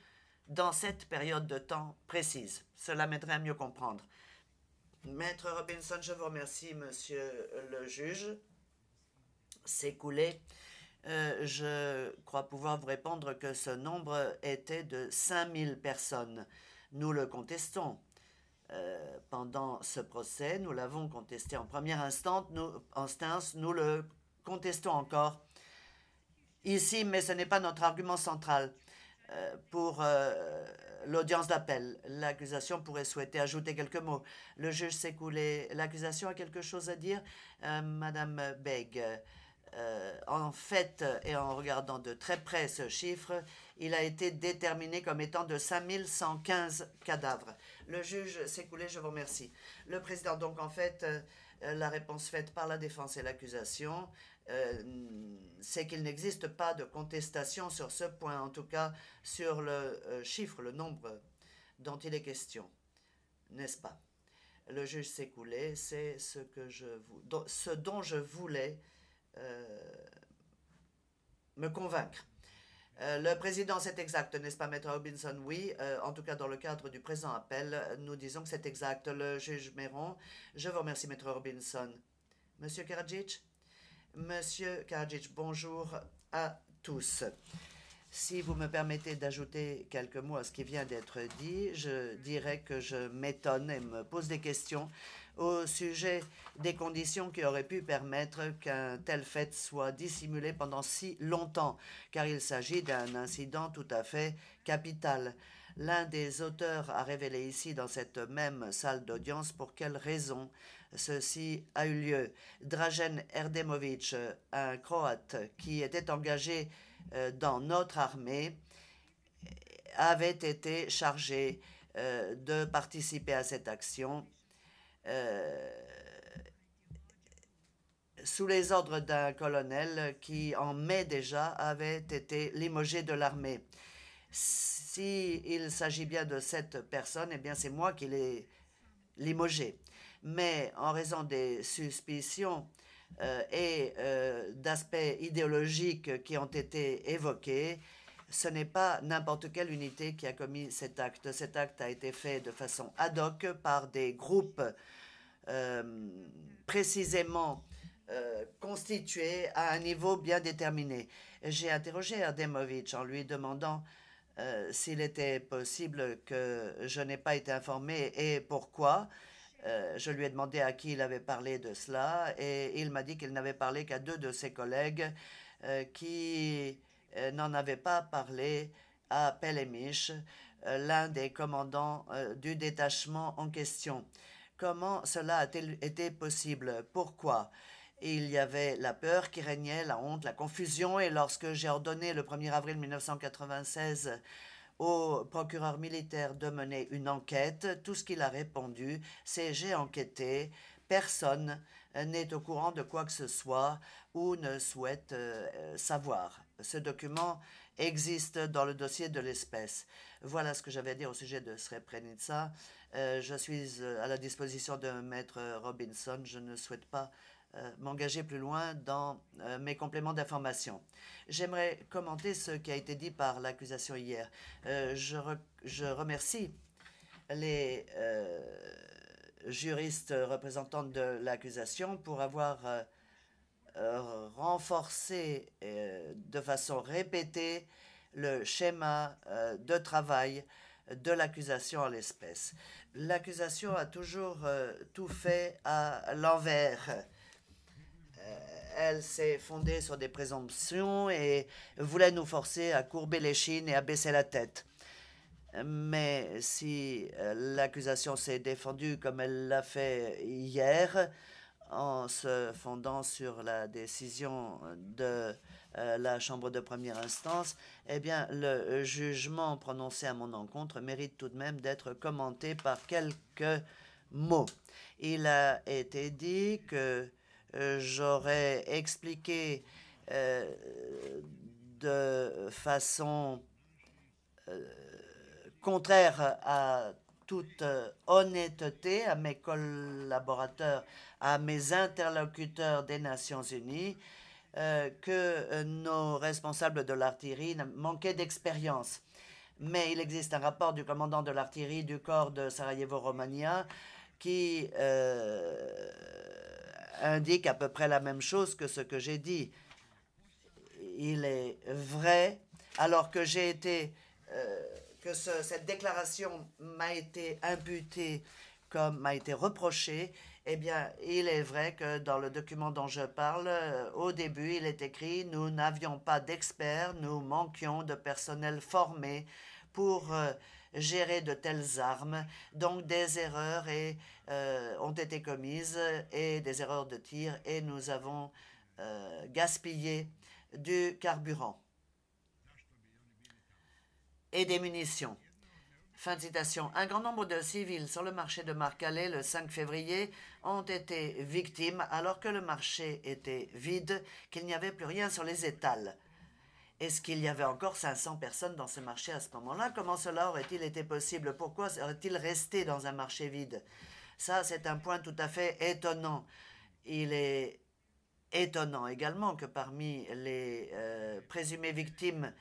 dans cette période de temps précise. Cela m'aiderait à mieux comprendre. Maître Robinson, je vous remercie, monsieur le juge. C'est coulé. Euh, je crois pouvoir vous répondre que ce nombre était de 5000 personnes. Nous le contestons. Euh, pendant ce procès, nous l'avons contesté en première instance instance, nous le contestons encore ici, mais ce n'est pas notre argument central euh, pour euh, l'audience d'appel. L'accusation pourrait souhaiter ajouter quelques mots. Le juge s'est coulé. L'accusation a quelque chose à dire, euh, Madame Beg. en fait, et en regardant de très près ce chiffre, il a été déterminé comme étant de 5115 cadavres. Le juge s'est coulé, je vous remercie. Le président, donc en fait, la réponse faite par la défense et l'accusation euh, c'est qu'il n'existe pas de contestation sur ce point, en tout cas sur le euh, chiffre, le nombre dont il est question, n'est-ce pas Le juge s'est coulé, c'est ce, que je, ce dont je voulais euh, me convaincre. le président, c'est exact, n'est-ce pas, Maître Robinson Oui, en tout cas dans le cadre du présent appel, nous disons que c'est exact. Le juge Méron, je vous remercie, Maître Robinson. Monsieur Karadzic Monsieur Karadzic, bonjour à tous. Si vous me permettez d'ajouter quelques mots à ce qui vient d'être dit, je dirais que je m'étonne et me pose des questions au sujet des conditions qui auraient pu permettre qu'un tel fait soit dissimulé pendant si longtemps, car il s'agit d'un incident tout à fait capital. L'un des auteurs a révélé ici, dans cette même salle d'audience, pour quelles raisons Ceci a eu lieu. Dragen Erdemovic, un Croate qui était engagé euh, dans notre armée, avait été chargé euh, de participer à cette action euh, sous les ordres d'un colonel qui, en mai déjà, avait été limogé de l'armée. S'il s'agit bien de cette personne, eh bien c'est moi qui l'ai limogé mais en raison des suspicions euh, et euh, d'aspects idéologiques qui ont été évoqués, ce n'est pas n'importe quelle unité qui a commis cet acte. Cet acte a été fait de façon ad hoc par des groupes euh, précisément constitués à un niveau bien déterminé. J'ai interrogé Erdemovic en lui demandant s'il était possible que je n'ai pas été informé et pourquoi. Euh, je lui ai demandé à qui il avait parlé de cela et il m'a dit qu'il n'avait parlé qu'à deux de ses collègues euh, qui euh, n'en avaient pas parlé à Pelémich, l'un des commandants du détachement en question. Comment cela a-t-il été possible Pourquoi il y avait la peur qui régnait, la honte, la confusion, et lorsque j'ai ordonné le 1er avril 1996 au procureur militaire de mener une enquête. Tout ce qu'il a répondu, c'est j'ai enquêté, personne n'est au courant de quoi que ce soit ou ne souhaite euh, savoir. Ce document existe dans le dossier de l'espèce. Voilà ce que j'avais à dire au sujet de Srebrenica. Euh, je suis euh, à la disposition de Maître Robinson. Je ne souhaite pas euh, m'engager plus loin dans euh, mes compléments d'information. J'aimerais commenter ce qui a été dit par l'accusation hier. Euh, je, je, remercie les juristes représentants de l'accusation pour avoir renforcé de façon répétée le schéma de travail de l'accusation à l'espèce. L'accusation a toujours tout fait à l'envers elle s'est fondée sur des présomptions et voulait nous forcer à courber les chines et à baisser la tête. Mais si euh, l'accusation s'est défendue comme elle l'a fait hier, en se fondant sur la décision de euh, la Chambre de première instance, eh bien, le jugement prononcé à mon encontre mérite tout de même d'être commenté par quelques mots. Il a été dit que euh, j'aurais expliqué euh, de façon euh, contraire à toute honnêteté à mes collaborateurs, à mes interlocuteurs des Nations Unies, que nos responsables de l'artillerie manquaient d'expérience. Mais il existe un rapport du commandant de l'artillerie du corps de Sarajevo-Romania qui indique à peu près la même chose que ce que j'ai dit. Il est vrai, alors que j'ai été, euh, que cette déclaration m'a été imputée comme m'a été reprochée, eh bien, il est vrai que dans le document dont je parle, euh, au début, il est écrit « Nous n'avions pas d'experts, nous manquions de personnel formé pour euh, gérer de telles armes. Donc des erreurs euh, ont été commises et des erreurs de tir et nous avons euh, gaspillé du carburant et des munitions. Fin de citation. Un grand nombre de civils sur le marché de Marcalais le 5 février ont été victimes alors que le marché était vide, qu'il n'y avait plus rien sur les étals. Est-ce qu'il y avait encore 500 personnes dans ce marché à ce moment-là Comment cela aurait-il été possible Pourquoi aurait-il resté dans un marché vide Ça, c'est un point tout à fait étonnant. Il est étonnant également que parmi les euh, présumées victimes,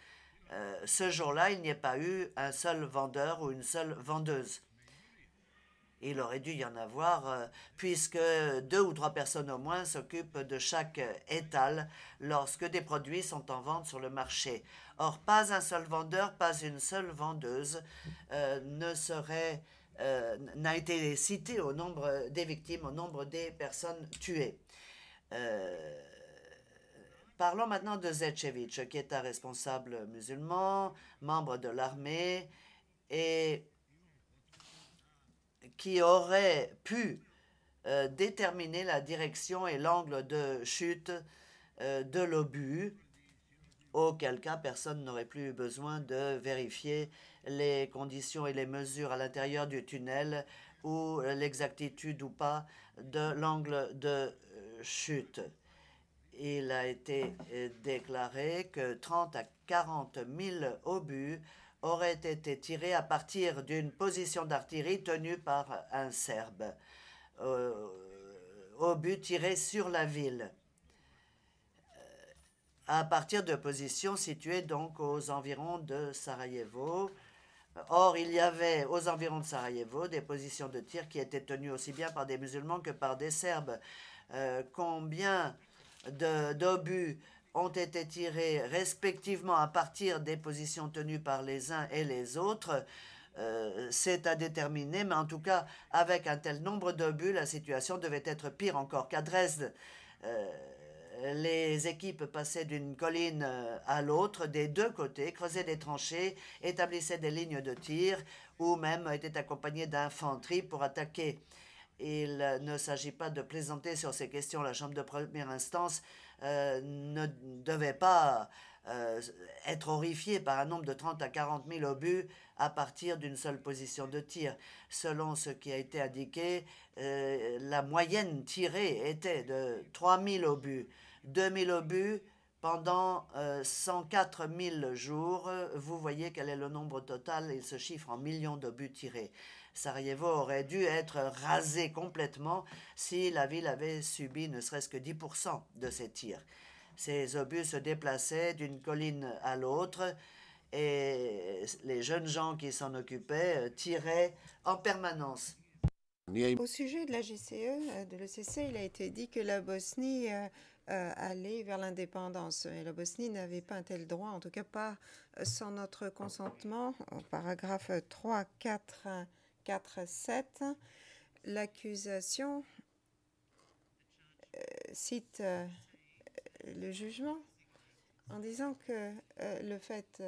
euh, ce jour-là, il n'y ait pas eu un seul vendeur ou une seule vendeuse il aurait dû y en avoir, euh, puisque deux ou trois personnes au moins s'occupent de chaque euh, étal lorsque des produits sont en vente sur le marché. Or, pas un seul vendeur, pas une seule vendeuse euh, ne serait n'a été cité au nombre des victimes, au nombre des personnes tuées. parlons maintenant de Zetchevich, qui est un responsable musulman, membre de l'armée et qui aurait pu euh, déterminer la direction et l'angle de chute euh, de l'obus, auquel cas personne n'aurait plus besoin de vérifier les conditions et les mesures à l'intérieur du tunnel ou l'exactitude ou pas de l'angle de euh, chute. Il a été déclaré que 30 à 40 000 obus aurait été tiré à partir d'une position d'artillerie tenue par un Serbe, obus euh, au but tiré sur la ville, euh, à partir de positions situées donc aux environs de Sarajevo. Or, il y avait aux environs de Sarajevo des positions de tir qui étaient tenues aussi bien par des musulmans que par des Serbes. Euh, combien d'obus ont été tirés respectivement à partir des positions tenues par les uns et les autres. Euh, c'est à déterminer, mais en tout cas, avec un tel nombre d'obus, la situation devait être pire encore qu'à Dresde. Euh, les équipes passaient d'une colline euh, à l'autre des deux côtés, creusaient des tranchées, établissaient des lignes de tir ou même étaient accompagnées d'infanterie pour attaquer. Il ne s'agit pas de plaisanter sur ces questions. La Chambre de première instance euh, ne devait pas euh, être horrifié par un nombre de 30 à 40 000 obus à partir d'une seule position de tir. Selon ce qui a été indiqué, euh, la moyenne tirée était de 3 000 obus, 2 000 obus pendant 104 000 jours. Vous voyez quel est le nombre total, il se chiffre en millions d'obus tirés. Sarajevo aurait dû être rasé complètement si la ville avait subi ne serait-ce que 10% de ces tirs. Ces obus se déplaçaient d'une colline à l'autre et les jeunes gens qui s'en occupaient euh, tiraient en permanence. Au sujet de la GCE, euh, de l'ECC, il a été dit que la Bosnie euh, allait vers l'indépendance. Et la Bosnie n'avait pas un tel droit, en tout cas pas sans notre consentement. Au paragraphe 3, 4, l'accusation euh, cite euh, le jugement en disant que euh, le fait,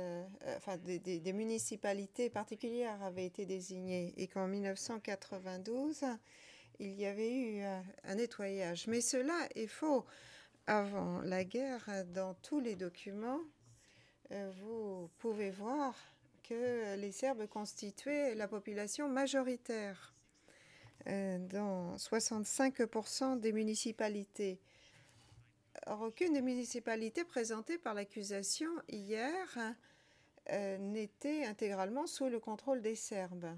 enfin, des, des, municipalités particulières avaient été désignées et qu'en 1992, il y avait eu un nettoyage. Mais cela est faux. Avant la guerre, dans tous les documents, vous pouvez voir les Serbes constituaient la population majoritaire euh, dans 65% des municipalités. aucune des municipalités présentées par l'accusation hier euh, n'était intégralement sous le contrôle des Serbes.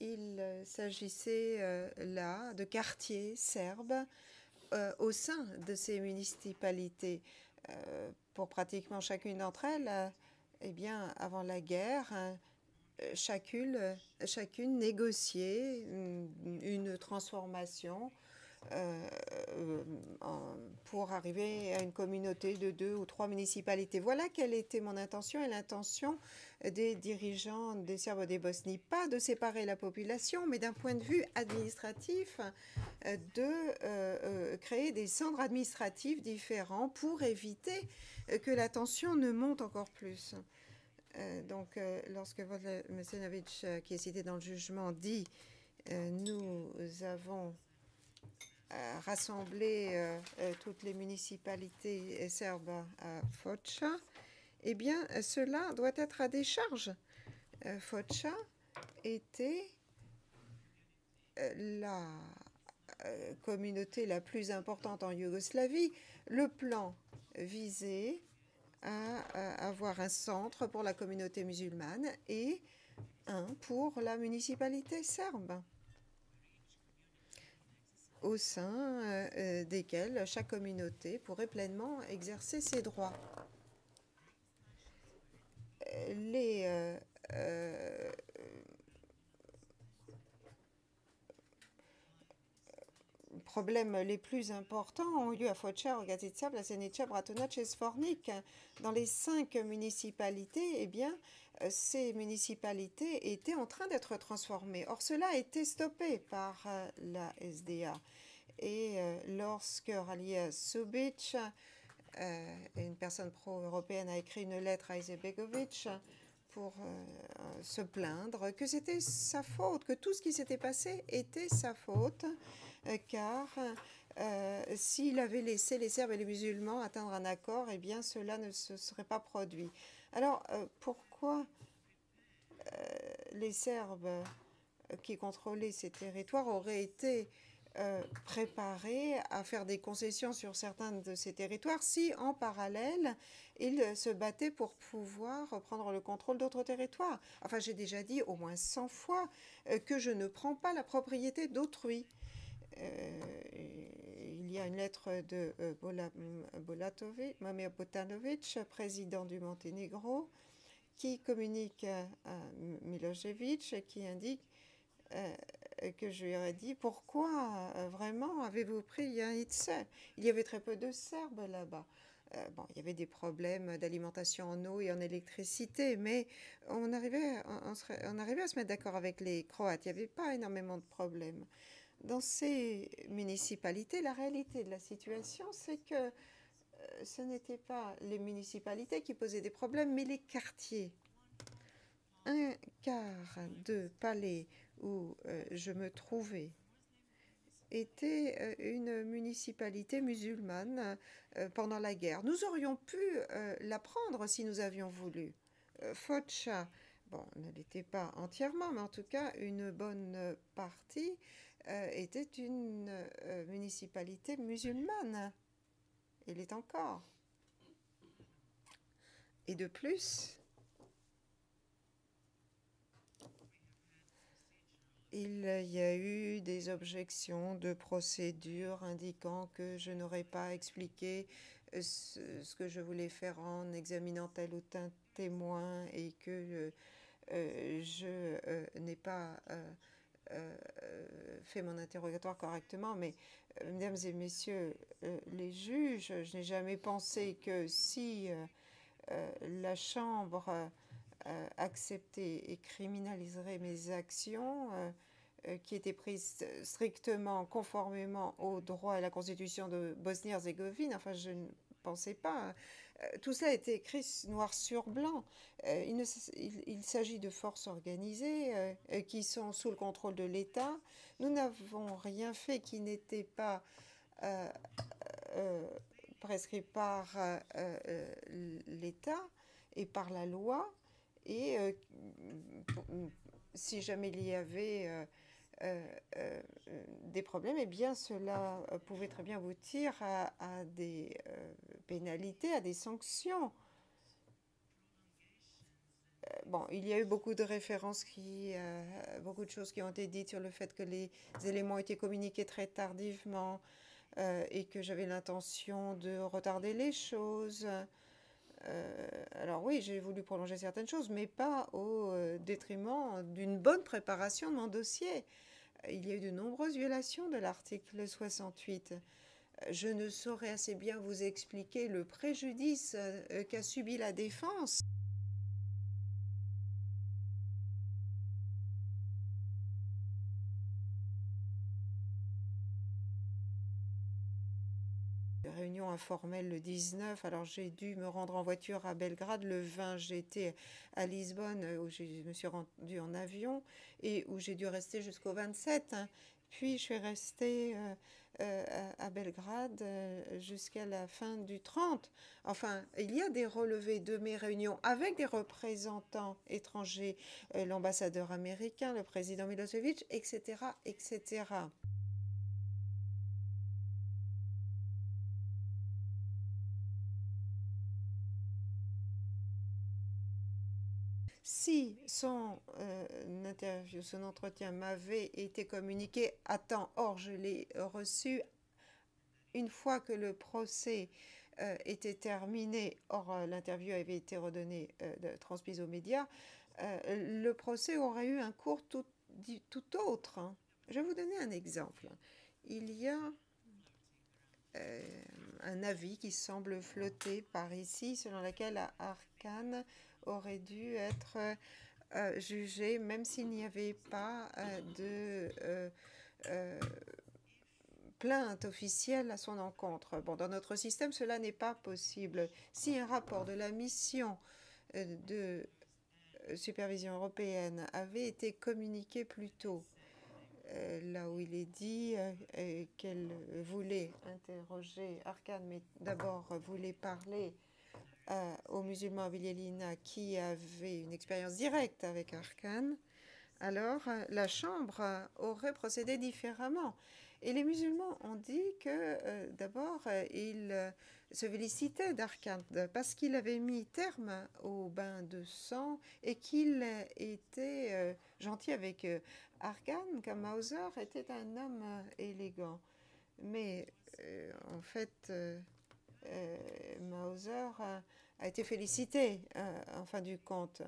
Il euh, s'agissait là de quartiers serbes au sein de ces municipalités. pour pratiquement chacune d'entre elles, eh bien, avant la guerre, hein, chacune, négociait une transformation euh, pour arriver à une communauté de deux ou trois municipalités. Voilà quelle était mon intention et l'intention des dirigeants des Serbes des Bosnies. Pas de séparer la population, mais d'un point de vue administratif, euh, de euh, créer des centres administratifs différents pour éviter que la tension ne monte encore plus. donc, lorsque M. qui est cité dans le jugement, dit nous avons rassembler euh, euh, toutes les municipalités serbes à Foča, eh bien, cela doit être à décharge. Euh, Foča était la communauté la plus importante en Yougoslavie. Le plan visait à avoir un centre pour la communauté musulmane et un pour la municipalité serbe au sein euh, euh, desquels chaque communauté pourrait pleinement exercer ses droits. Les, euh, problèmes les plus importants ont lieu à Focha, Orgatitsa, Bratonac et Sfornik. Dans les cinq municipalités, eh bien, ces municipalités étaient en train d'être transformées. Or, cela a été stoppé par euh, la SDA. Et euh, lorsque Ralia Subic, euh, une personne pro-européenne, a écrit une lettre à Izebegovic, pour se plaindre que c'était sa faute, que tout ce qui s'était passé était sa faute, car s'il avait laissé les Serbes et les musulmans atteindre un accord, eh bien cela ne se serait pas produit. Alors, euh, pourquoi euh, les Serbes euh, qui contrôlaient ces territoires auraient été préparés à faire des concessions sur certains de ces territoires si, en parallèle, ils se battaient pour pouvoir prendre le contrôle d'autres territoires. Enfin, j'ai déjà dit au moins 100 fois que je ne prends pas la propriété d'autrui il y a une lettre de euh, Bola, euh, Botanovic, président du Monténégro, qui communique à, Milošević et qui indique euh, que je lui aurais dit pourquoi vraiment avez-vous pris un Il y avait très peu de Serbes là-bas. bon, il y avait des problèmes d'alimentation en eau et en électricité, mais on arrivait, on arrivait à se mettre d'accord avec les Croates. Il n'y avait pas énormément de problèmes dans ces municipalités, la réalité de la situation, c'est que euh, ce n'étaient pas les municipalités qui posaient des problèmes, mais les quartiers. Un quart de palais où euh, je me trouvais était euh, une municipalité musulmane pendant la guerre. Nous aurions pu la prendre si nous avions voulu. Focha, bon, ne l'était pas entièrement, mais en tout cas une bonne partie euh, était une euh, municipalité musulmane. Il est encore. Et de plus, il y a eu des objections de procédure indiquant que je n'aurais pas expliqué euh, ce, que je voulais faire en examinant tel ou tel témoin et que je n'ai pas... Euh, fait mon interrogatoire correctement, mais euh, mesdames et messieurs euh, les juges, je n'ai jamais pensé que si la Chambre acceptait et criminaliserait mes actions, qui étaient prises strictement conformément au droit et à la constitution de Bosnie-Herzégovine. Enfin, je ne pensais pas hein. Euh, tout cela a été écrit noir sur blanc. Euh, il, s'agit de forces organisées euh, qui sont sous le contrôle de l'État. Nous n'avons rien fait qui n'était pas prescrit par l'État et par la loi. Et si jamais il y avait euh, euh, des problèmes, et eh bien cela euh, pouvait très bien aboutir à, à des pénalités, à des sanctions bon, il y a eu beaucoup de références, qui, beaucoup de choses qui ont été dites sur le fait que les éléments ont été communiqués très tardivement et que j'avais l'intention de retarder les choses. alors oui, j'ai voulu prolonger certaines choses, mais pas au détriment d'une bonne préparation de mon dossier il y a eu de nombreuses violations de l'article 68. Je ne saurais assez bien vous expliquer le préjudice euh, qu'a subi la défense. formel le 19. Alors j'ai dû me rendre en voiture à Belgrade. Le 20, j'étais à Lisbonne euh, où je me suis rendue en avion et où j'ai dû rester jusqu'au 27. Hein. Puis je suis restée euh, euh, à, Belgrade jusqu'à la fin du 30. Enfin, il y a des relevés de mes réunions avec des représentants étrangers, l'ambassadeur américain, le président Milosevic, etc., etc. son euh, interview, son entretien m'avait été communiqué à temps, or je l'ai reçu une fois que le procès euh, était terminé, or euh, l'interview avait été redonnée, transmise aux médias, le procès aurait eu un cours tout, tout autre. Hein. Je vais vous donner un exemple. Il y a un avis qui semble flotter par ici, selon lequel à Arkane, aurait dû être euh, euh, jugé, même s'il n'y avait pas euh, de plainte officielle à son encontre. Bon, dans notre système, cela n'est pas possible. Si un rapport de la mission de supervision européenne avait été communiqué plus tôt, là où il est dit qu'elle voulait interroger Arkane, mais d'abord voulait parler euh, aux musulmans villelina qui avaient une expérience directe avec Arkan, alors euh, la Chambre aurait procédé différemment. Et les musulmans ont dit que euh, d'abord, ils se félicitaient d'Arkan parce qu'il avait mis terme au bain de sang et qu'il était gentil avec eux. Arkan, comme Mauser, était un homme élégant. Mais en fait, euh, Mauser euh, a, été félicité euh, en fin du compte.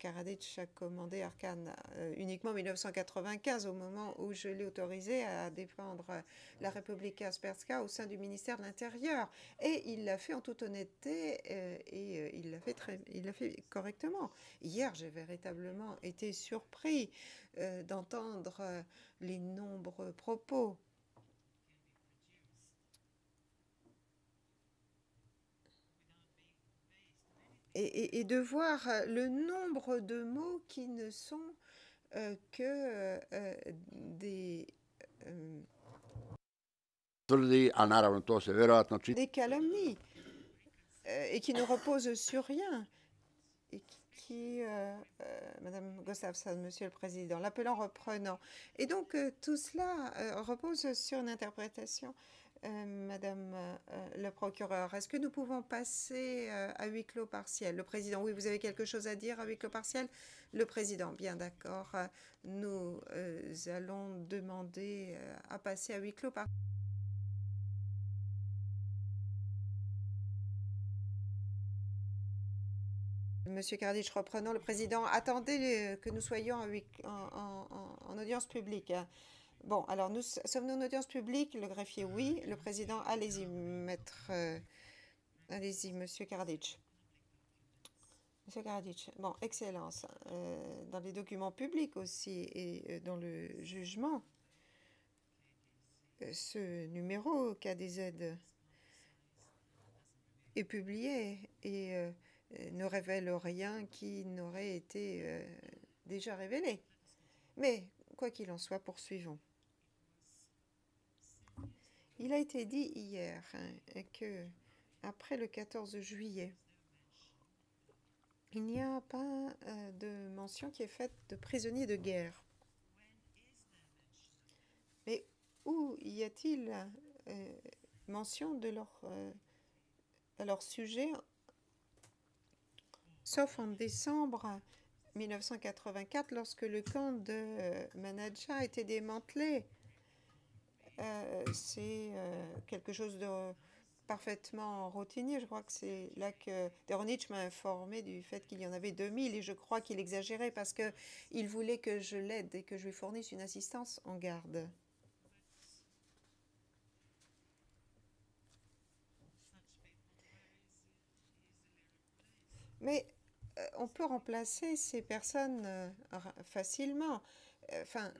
Karadzic a commandé Arkane uniquement en 1995, au moment où je l'ai autorisé à défendre la République Asperska au sein du ministère de l'Intérieur. Et il l'a fait en toute honnêteté et il l'a fait, fait correctement. Hier, j'ai véritablement été surpris d'entendre les nombreux propos et, de voir euh, le nombre de mots qui ne sont euh, que euh, des... calomnies et qui ne reposent sur rien. Et qui, Madame Gustafsson, Monsieur le Président, l'appelant reprenant. Et donc tout cela repose sur une interprétation euh, madame euh, le procureur, est-ce que nous pouvons passer euh, à huis clos partiel Le président, oui, vous avez quelque chose à dire à huis clos partiel Le président, bien d'accord. Nous allons demander à passer à huis clos partiel. Monsieur cardiche reprenons le président. Attendez que nous soyons en audience publique. Bon, alors nous sommes-nous en audience publique Le greffier, oui. Le président, allez-y, maître. Euh, allez-y, monsieur Karadic. Monsieur Karditch, bon, Excellence, euh, dans les documents publics aussi et euh, dans le jugement, ce numéro KDZ est publié et ne révèle rien qui n'aurait été déjà révélé. Mais quoi qu'il en soit, poursuivons. Il a été dit hier qu'après hein, que après le 14 juillet, il n'y a pas euh, de mention qui est faite de prisonniers de guerre. Mais où y a-t-il euh, mention de leur, euh, leur sujet, sauf en décembre 1984, lorsque le camp de Manadja a été démantelé euh, c'est euh, quelque chose de parfaitement routinier. Je crois que c'est là que Deronich m'a informé du fait qu'il y en avait 2000 et je crois qu'il exagérait parce qu'il voulait que je l'aide et que je lui fournisse une assistance en garde. Mais euh, on peut remplacer ces personnes facilement. Enfin,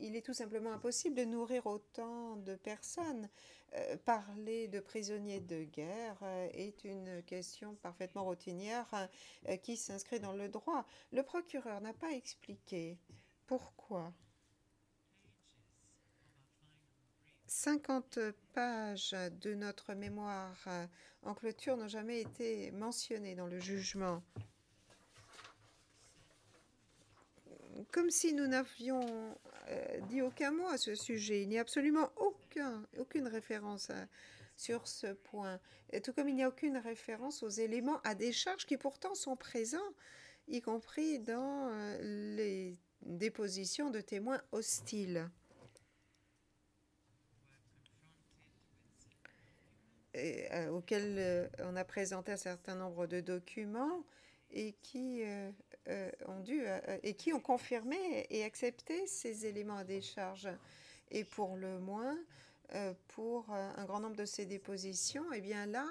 il est tout simplement impossible de nourrir autant de personnes. Euh, parler de prisonniers de guerre euh, est une question parfaitement routinière euh, qui s'inscrit dans le droit. Le procureur n'a pas expliqué pourquoi 50 pages de notre mémoire en clôture n'ont jamais été mentionnées dans le jugement. comme si nous n'avions euh, dit aucun mot à ce sujet. Il n'y a absolument aucun, aucune référence hein, sur ce point. Et tout comme il n'y a aucune référence aux éléments à décharge qui pourtant sont présents, y compris dans euh, les dépositions de témoins hostiles. Et, euh, on a présenté un certain nombre de documents et qui, euh, euh, ont dû, euh, et qui ont confirmé et accepté ces éléments à décharge. Et pour le moins, pour un grand nombre de ces dépositions, et eh bien là,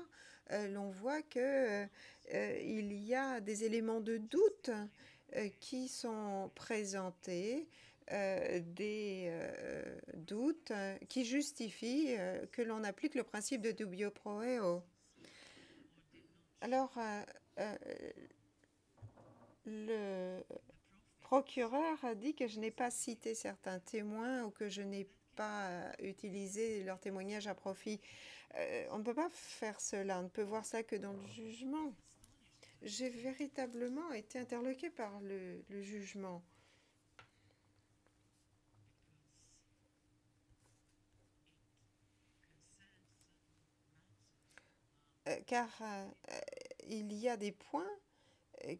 l'on voit qu'il il y a des éléments de doute qui sont présentés, des doutes qui justifient que l'on applique le principe de dubio pro eo. Alors, le procureur a dit que je n'ai pas cité certains témoins ou que je n'ai pas euh, utilisé leur témoignage à profit. Euh, on ne peut pas faire cela, on ne peut voir ça que dans le jugement. J'ai véritablement été interloqué par le, jugement. Euh, car il y a des points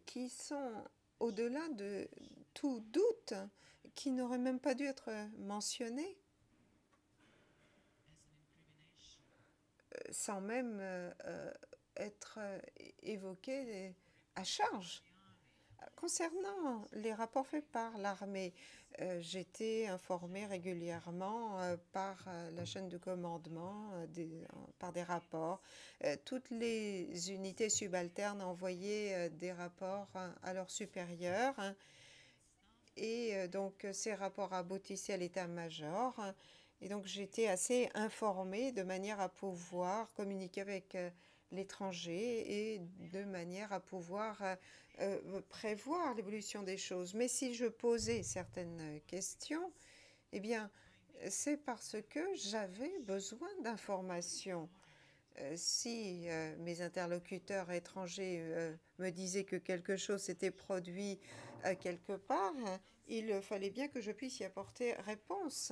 qui sont au-delà de tout doute, qui n'auraient même pas dû être mentionnés, euh, sans même euh, euh, être évoqués à charge. Concernant les rapports faits par l'armée, euh, j'étais informée régulièrement euh, par euh, la chaîne de commandement, des, par des rapports. toutes les unités subalternes envoyaient des rapports à leurs supérieurs. Hein. et donc ces rapports aboutissaient à l'état-major. Hein. et donc j'étais assez informée de manière à pouvoir communiquer avec l'étranger et de manière à pouvoir euh, prévoir l'évolution des choses. Mais si je posais certaines questions, eh bien, c'est parce que j'avais besoin d'informations. Euh, si euh, mes interlocuteurs étrangers me disaient que quelque chose s'était produit quelque part, hein, il fallait bien que je puisse y apporter réponse.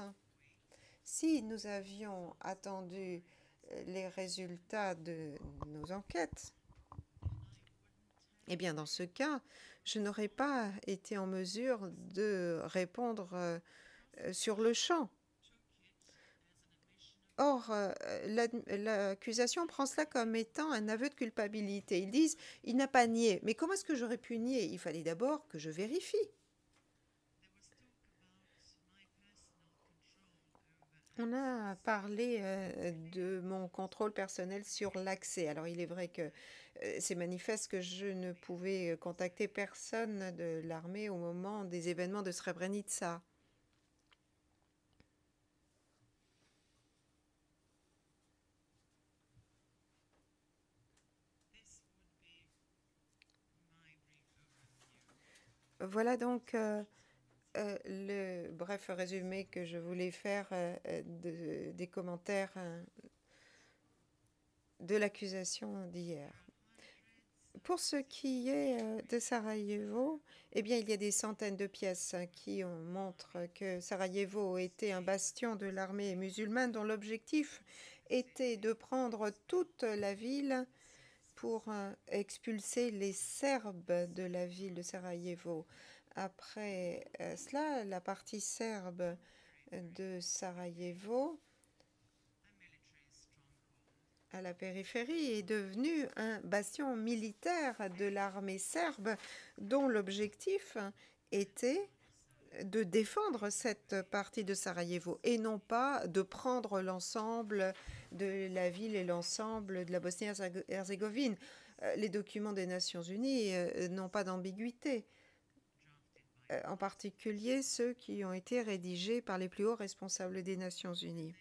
Si nous avions attendu les résultats de nos enquêtes, eh bien, dans ce cas, je n'aurais pas été en mesure de répondre euh, sur le champ. Or, euh, l'accusation prend cela comme étant un aveu de culpabilité. Ils disent, il n'a pas nié. Mais comment est-ce que j'aurais pu nier Il fallait d'abord que je vérifie. On a parlé euh, de mon contrôle personnel sur l'accès. Alors il est vrai que euh, c'est manifeste que je ne pouvais contacter personne de l'armée au moment des événements de Srebrenica. Voilà donc euh, euh, le bref résumé que je voulais faire euh, des commentaires euh, de l'accusation d'hier. Pour ce qui est de Sarajevo, eh bien, il y a des centaines de pièces hein, qui montrent que Sarajevo était un bastion de l'armée musulmane dont l'objectif était de prendre toute la ville pour expulser les Serbes de la ville de Sarajevo. Après euh, cela, la partie serbe de Sarajevo à la périphérie est devenue un bastion militaire de l'armée serbe dont l'objectif était de défendre cette partie de Sarajevo et non pas de prendre l'ensemble de la ville et l'ensemble de la Bosnie-Herzégovine. Euh, les documents des Nations Unies euh, n'ont pas d'ambiguïté. Euh, en particulier ceux qui ont été rédigés par les plus hauts responsables des Nations Unies.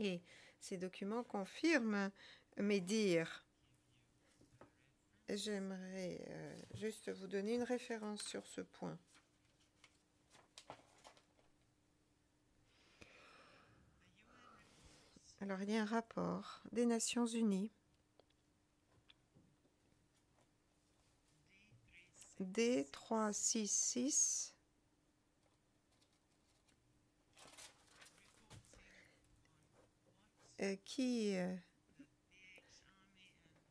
Et ces documents confirment mes dires. J'aimerais euh, juste vous donner une référence sur ce point. Alors, il y a un rapport des Nations Unies D, 366 euh, qui euh,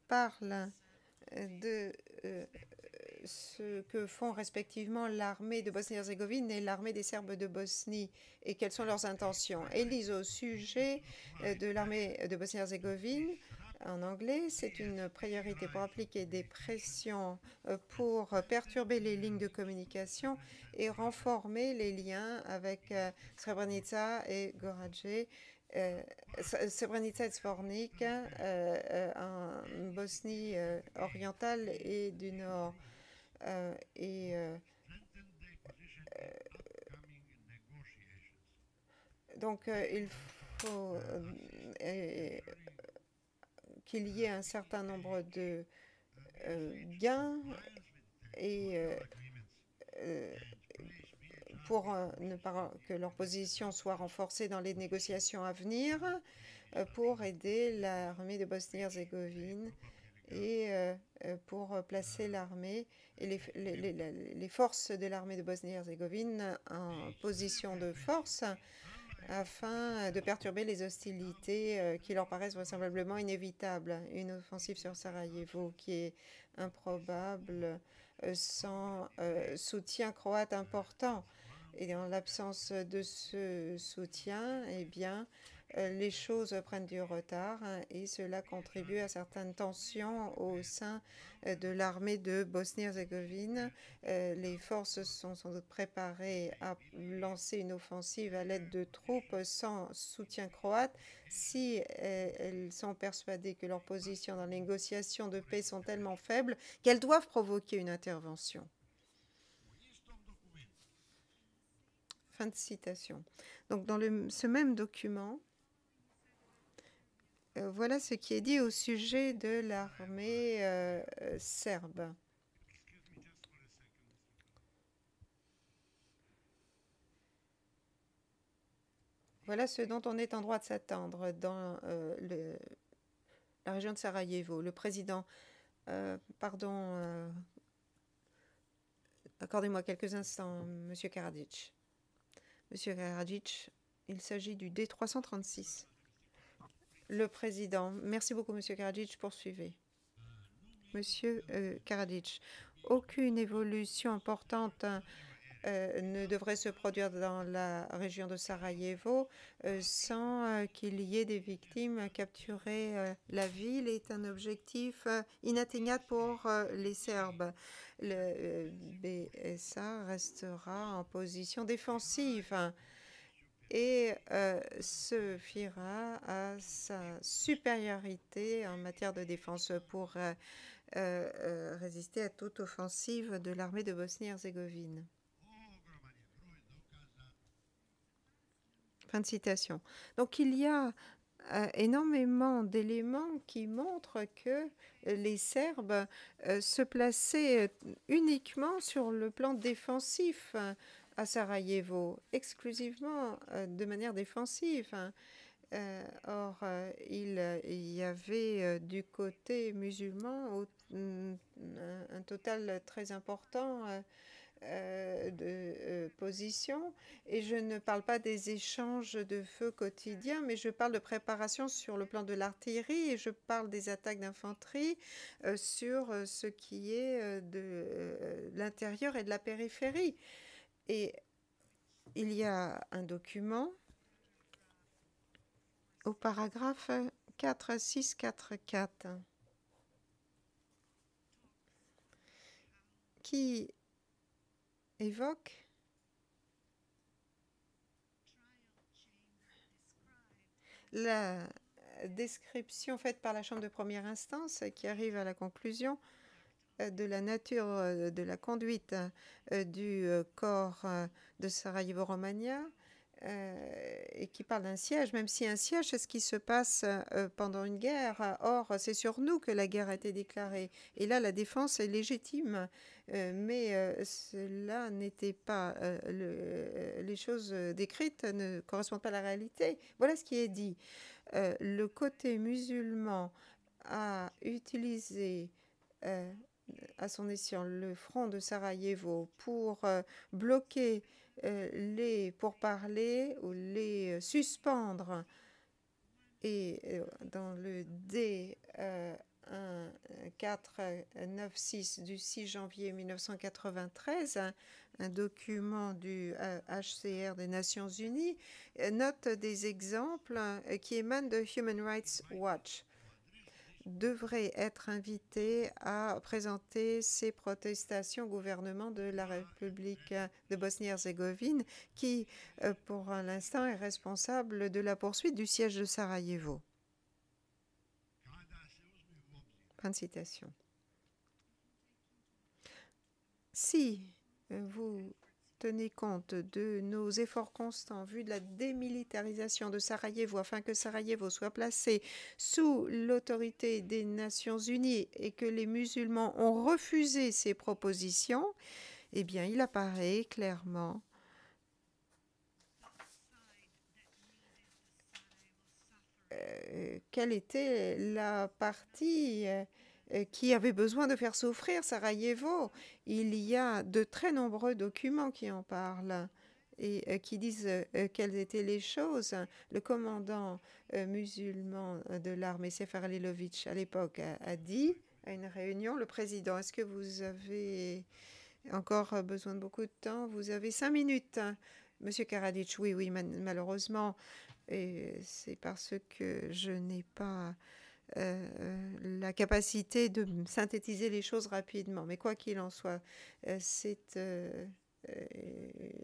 parle euh, de ce que font respectivement l'armée de Bosnie-Herzégovine et l'armée des Serbes de Bosnie et quelles sont leurs intentions. Elise au sujet de l'armée de Bosnie-Herzégovine, en anglais. C'est une priorité pour appliquer des pressions euh, pour perturber les lignes de communication et renformer les liens avec euh, Srebrenica et Goradje, euh, Srebrenica et Svornik en Bosnie orientale et du Nord. et donc, il faut qu'il y ait un certain nombre de euh, gains et euh, euh, pour ne pas que leur position soit renforcée dans les négociations à venir pour aider l'armée de Bosnie-Herzégovine et pour placer l'armée et les, les, forces de l'armée de Bosnie-Herzégovine en position de force afin euh, de perturber les hostilités euh, qui leur paraissent vraisemblablement inévitables. Une offensive sur Sarajevo qui est improbable euh, sans soutien croate important. Et en l'absence de ce soutien, eh bien, euh, les choses prennent du retard hein, et cela contribue à certaines tensions au sein euh, de l'armée de Bosnie-Herzégovine. Euh, les forces sont sans doute préparées à lancer une offensive à l'aide de troupes sans soutien croate si elles sont persuadées que leurs positions dans les négociations de paix sont tellement faibles qu'elles doivent provoquer une intervention. Fin de citation. Donc dans ce même document, euh, voilà ce qui est dit au sujet de l'armée euh, euh, serbe. Voilà ce dont on est en droit de s'attendre dans le, la région de Sarajevo. Le président, pardon, accordez-moi quelques instants, Monsieur Karadzic. Monsieur Karadzic, il s'agit du D336 le Président. Merci beaucoup, Monsieur Karadzic. Poursuivez. Monsieur euh, aucune évolution importante euh, ne devrait se produire dans la région de Sarajevo euh, sans euh, qu'il y ait des victimes capturées. la ville est un objectif inatteignable pour les Serbes. Le BSA restera en position défensive et se euh, fiera à sa supériorité en matière de défense pour euh, euh, résister à toute offensive de l'armée de Bosnie-Herzégovine. Fin de citation. Donc il y a énormément d'éléments qui montrent que les Serbes se plaçaient uniquement sur le plan défensif à Sarajevo exclusivement euh, de manière défensive. Hein. Euh, or, euh, il, y avait du côté musulman mm, un total très important de positions. Et je ne parle pas des échanges de feu quotidiens, mais je parle de préparation sur le plan de l'artillerie et je parle des attaques d'infanterie sur ce qui est de l'intérieur et de la périphérie. Et il y a un document au paragraphe 4644 qui évoque la description faite par la Chambre de première instance qui arrive à la conclusion euh, de la nature euh, de la conduite euh, du corps de Sarajevo romania et qui parle d'un siège, même si un siège, c'est ce qui se passe pendant une guerre. Or, c'est sur nous que la guerre a été déclarée. Et là, la défense est légitime. mais cela n'était pas. les choses décrites ne correspondent pas à la réalité. Voilà ce qui est dit. le côté musulman a utilisé à son escient le front de Sarajevo pour euh, bloquer euh, les pourparlers ou les euh, suspendre. Et dans le D. 1496 du 6 janvier 1993, un, document du HCR des Nations Unies, note des exemples qui émanent de Human Rights Watch devrait être invité à présenter ses protestations au gouvernement de la République de Bosnie-Herzégovine, qui, euh, pour l'instant, est responsable de la poursuite du siège de Sarajevo. Fin de citation. Si vous tenez compte de nos efforts constants en vue de la démilitarisation de Sarajevo afin que Sarajevo soit placé sous l'autorité des Nations Unies et que les musulmans ont refusé ces propositions, eh bien, il apparaît clairement euh, quelle était la partie euh, qui avait besoin de faire souffrir Sarajevo. Il y a de très nombreux documents qui en parlent et euh, qui disent euh, quelles étaient les choses. Le commandant musulman de l'armée, Seferlilovitch, à l'époque, a, dit à une réunion, le président, est-ce que vous avez encore besoin de beaucoup de temps Vous avez cinq minutes. Monsieur Karadzic, oui, oui, malheureusement, c'est parce que je n'ai pas euh, euh, la capacité de synthétiser les choses rapidement. Mais quoi qu'il en soit, euh,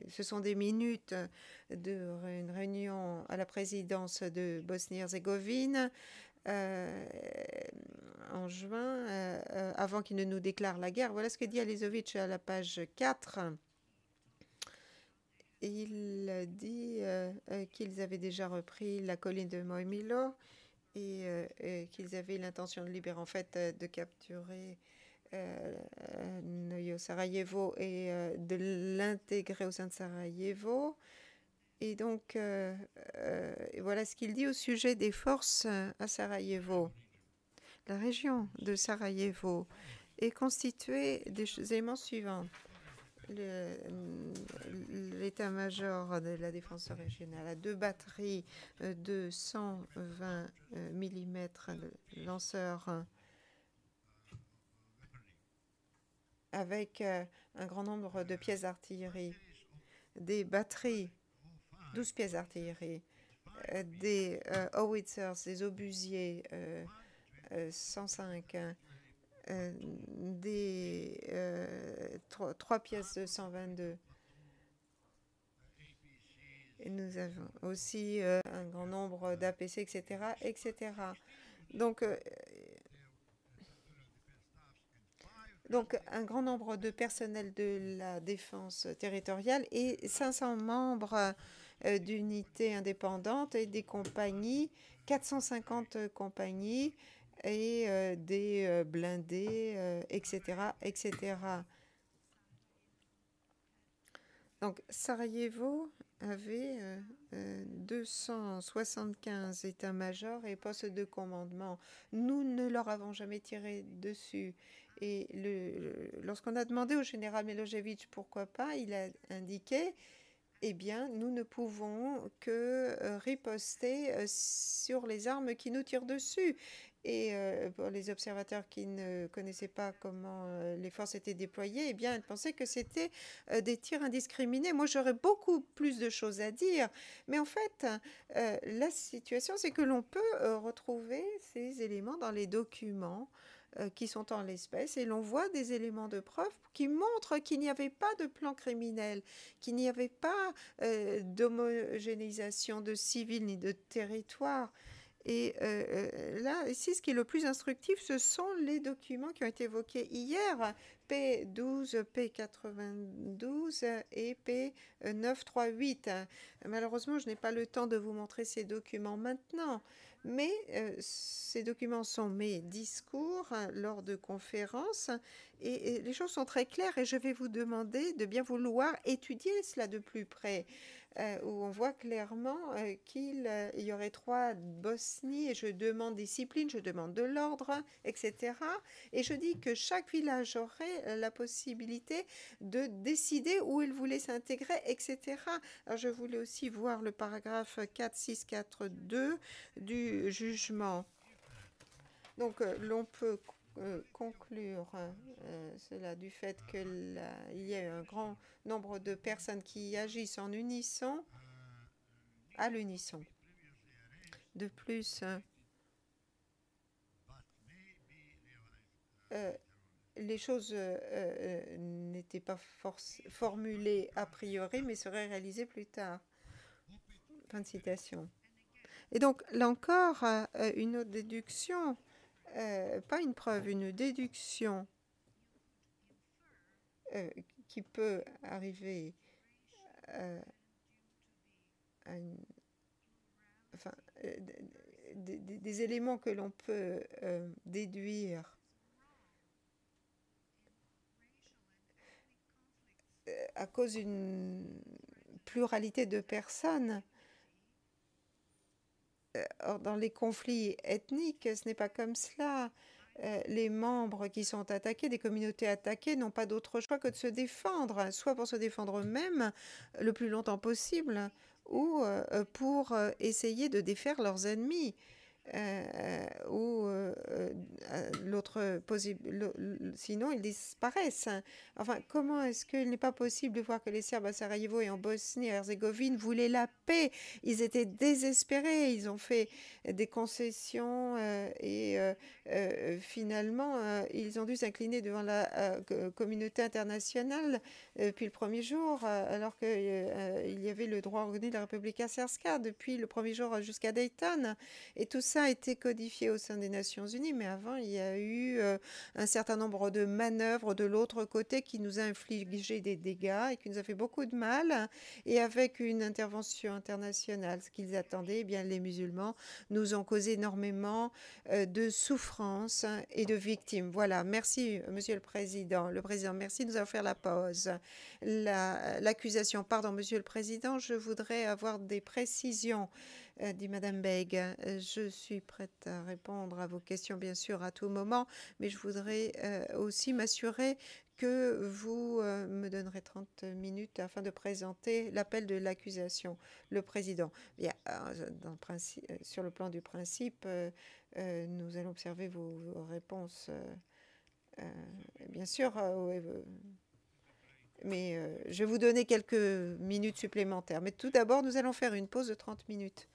ce sont des minutes d'une réunion à la présidence de Bosnie-Herzégovine en juin, avant qu'il ne nous déclare la guerre. Voilà ce que dit Alizovic à la page 4. Il dit qu'ils avaient déjà repris la colline de Mojmilo et, euh, euh, qu'ils avaient l'intention de libérer, en fait, euh, de capturer Sarajevo et de l'intégrer au sein de Sarajevo. Et donc, voilà ce qu'il dit au sujet des forces à Sarajevo. La région de Sarajevo est constituée des éléments suivants. Euh, l'état-major de la défense régionale a deux batteries euh, de 120 mm lanceurs avec euh, un grand nombre de pièces d'artillerie, des batteries, 12 pièces d'artillerie, des howitzers, des obusiers 105 euh, des euh, trois, pièces de 122. Et nous avons aussi euh, un grand nombre d'APC, etc., etc. Donc, donc, un grand nombre de personnels de la défense territoriale et 500 membres d'unités indépendantes et des compagnies, 450 compagnies et euh, des euh, blindés, etc., euh, etc. Donc Sarajevo avait 275 états-majors et postes de commandement. Nous ne leur avons jamais tiré dessus. Et lorsqu'on a demandé au général Milosevic pourquoi pas, il a indiqué eh bien, nous ne pouvons que riposter sur les armes qui nous tirent dessus. Et euh, pour les observateurs qui ne connaissaient pas comment euh, les forces étaient déployées, eh bien, ils pensaient que c'était euh, des tirs indiscriminés. Moi, j'aurais beaucoup plus de choses à dire. Mais en fait, la situation, c'est que l'on peut retrouver ces éléments dans les documents qui sont en l'espèce et l'on voit des éléments de preuve qui montrent qu'il n'y avait pas de plan criminel, qu'il n'y avait pas d'homogénéisation de civils ni de territoires. Et euh, euh, là, ici, ce qui est le plus instructif, ce sont les documents qui ont été évoqués hier, P12, P92 et P938. Malheureusement, je n'ai pas le temps de vous montrer ces documents maintenant, mais euh, ces documents sont mes discours lors de conférences, et les choses sont très claires, et je vais vous demander de bien vouloir étudier cela de plus près. Euh, où on voit clairement euh, qu'il euh, y aurait trois Bosnies, et je demande discipline, je demande de l'ordre, etc. Et je dis que chaque village aurait la possibilité de décider où il voulait s'intégrer, etc. je voulais aussi voir le paragraphe 4642 du jugement. Donc l'on peut euh, conclure euh, cela du fait qu'il y a un grand nombre de personnes qui agissent en unisson, à l'unisson. De plus, euh, les choses n'étaient pas formulées a priori, mais seraient réalisées plus tard. Fin de citation. Et donc, là encore, une autre déduction euh, pas une preuve, une déduction euh, qui peut arriver euh, des, éléments que l'on peut déduire à cause d'une pluralité de personnes euh, dans les conflits ethniques, ce n'est pas comme cela. Euh, les membres qui sont attaqués, des communautés attaquées, n'ont pas d'autre choix que de se défendre, soit pour se défendre eux-mêmes le plus longtemps possible, ou euh, pour essayer de défaire leurs ennemis. Euh, ou euh, euh, l'autre possible, sinon ils disparaissent. Hein. Enfin, comment est-ce qu'il n'est pas possible de voir que les Serbes à Sarajevo et en Bosnie-Herzégovine voulaient la paix Ils étaient désespérés, ils ont fait des concessions et finalement ils ont dû s'incliner devant la communauté internationale depuis le premier jour, alors qu'il y avait le droit organisé de la République à Serska depuis le premier jour jusqu'à Dayton. Et tout ça a été codifié au sein des Nations Unies, mais avant, il y a eu euh, un certain nombre de manœuvres de l'autre côté qui nous a infligé des dégâts et qui nous a fait beaucoup de mal. Et avec une intervention internationale, ce qu'ils attendaient, eh bien, les musulmans nous ont causé énormément euh, de souffrances et de victimes. Voilà, merci, Monsieur le Président. Le Président, merci de nous avoir fait la pause. L'accusation, pardon, Monsieur le Président, je voudrais avoir des précisions euh, dit Madame Beg. Euh, je suis prête à répondre à vos questions, bien sûr, à tout moment, mais je voudrais euh, aussi m'assurer que vous me donnerez 30 minutes afin de présenter l'appel de l'accusation. Le président, sur le plan du principe, nous allons observer vos, vos réponses, bien sûr. mais je vais vous donner quelques minutes supplémentaires. Mais tout d'abord, nous allons faire une pause de 30 minutes.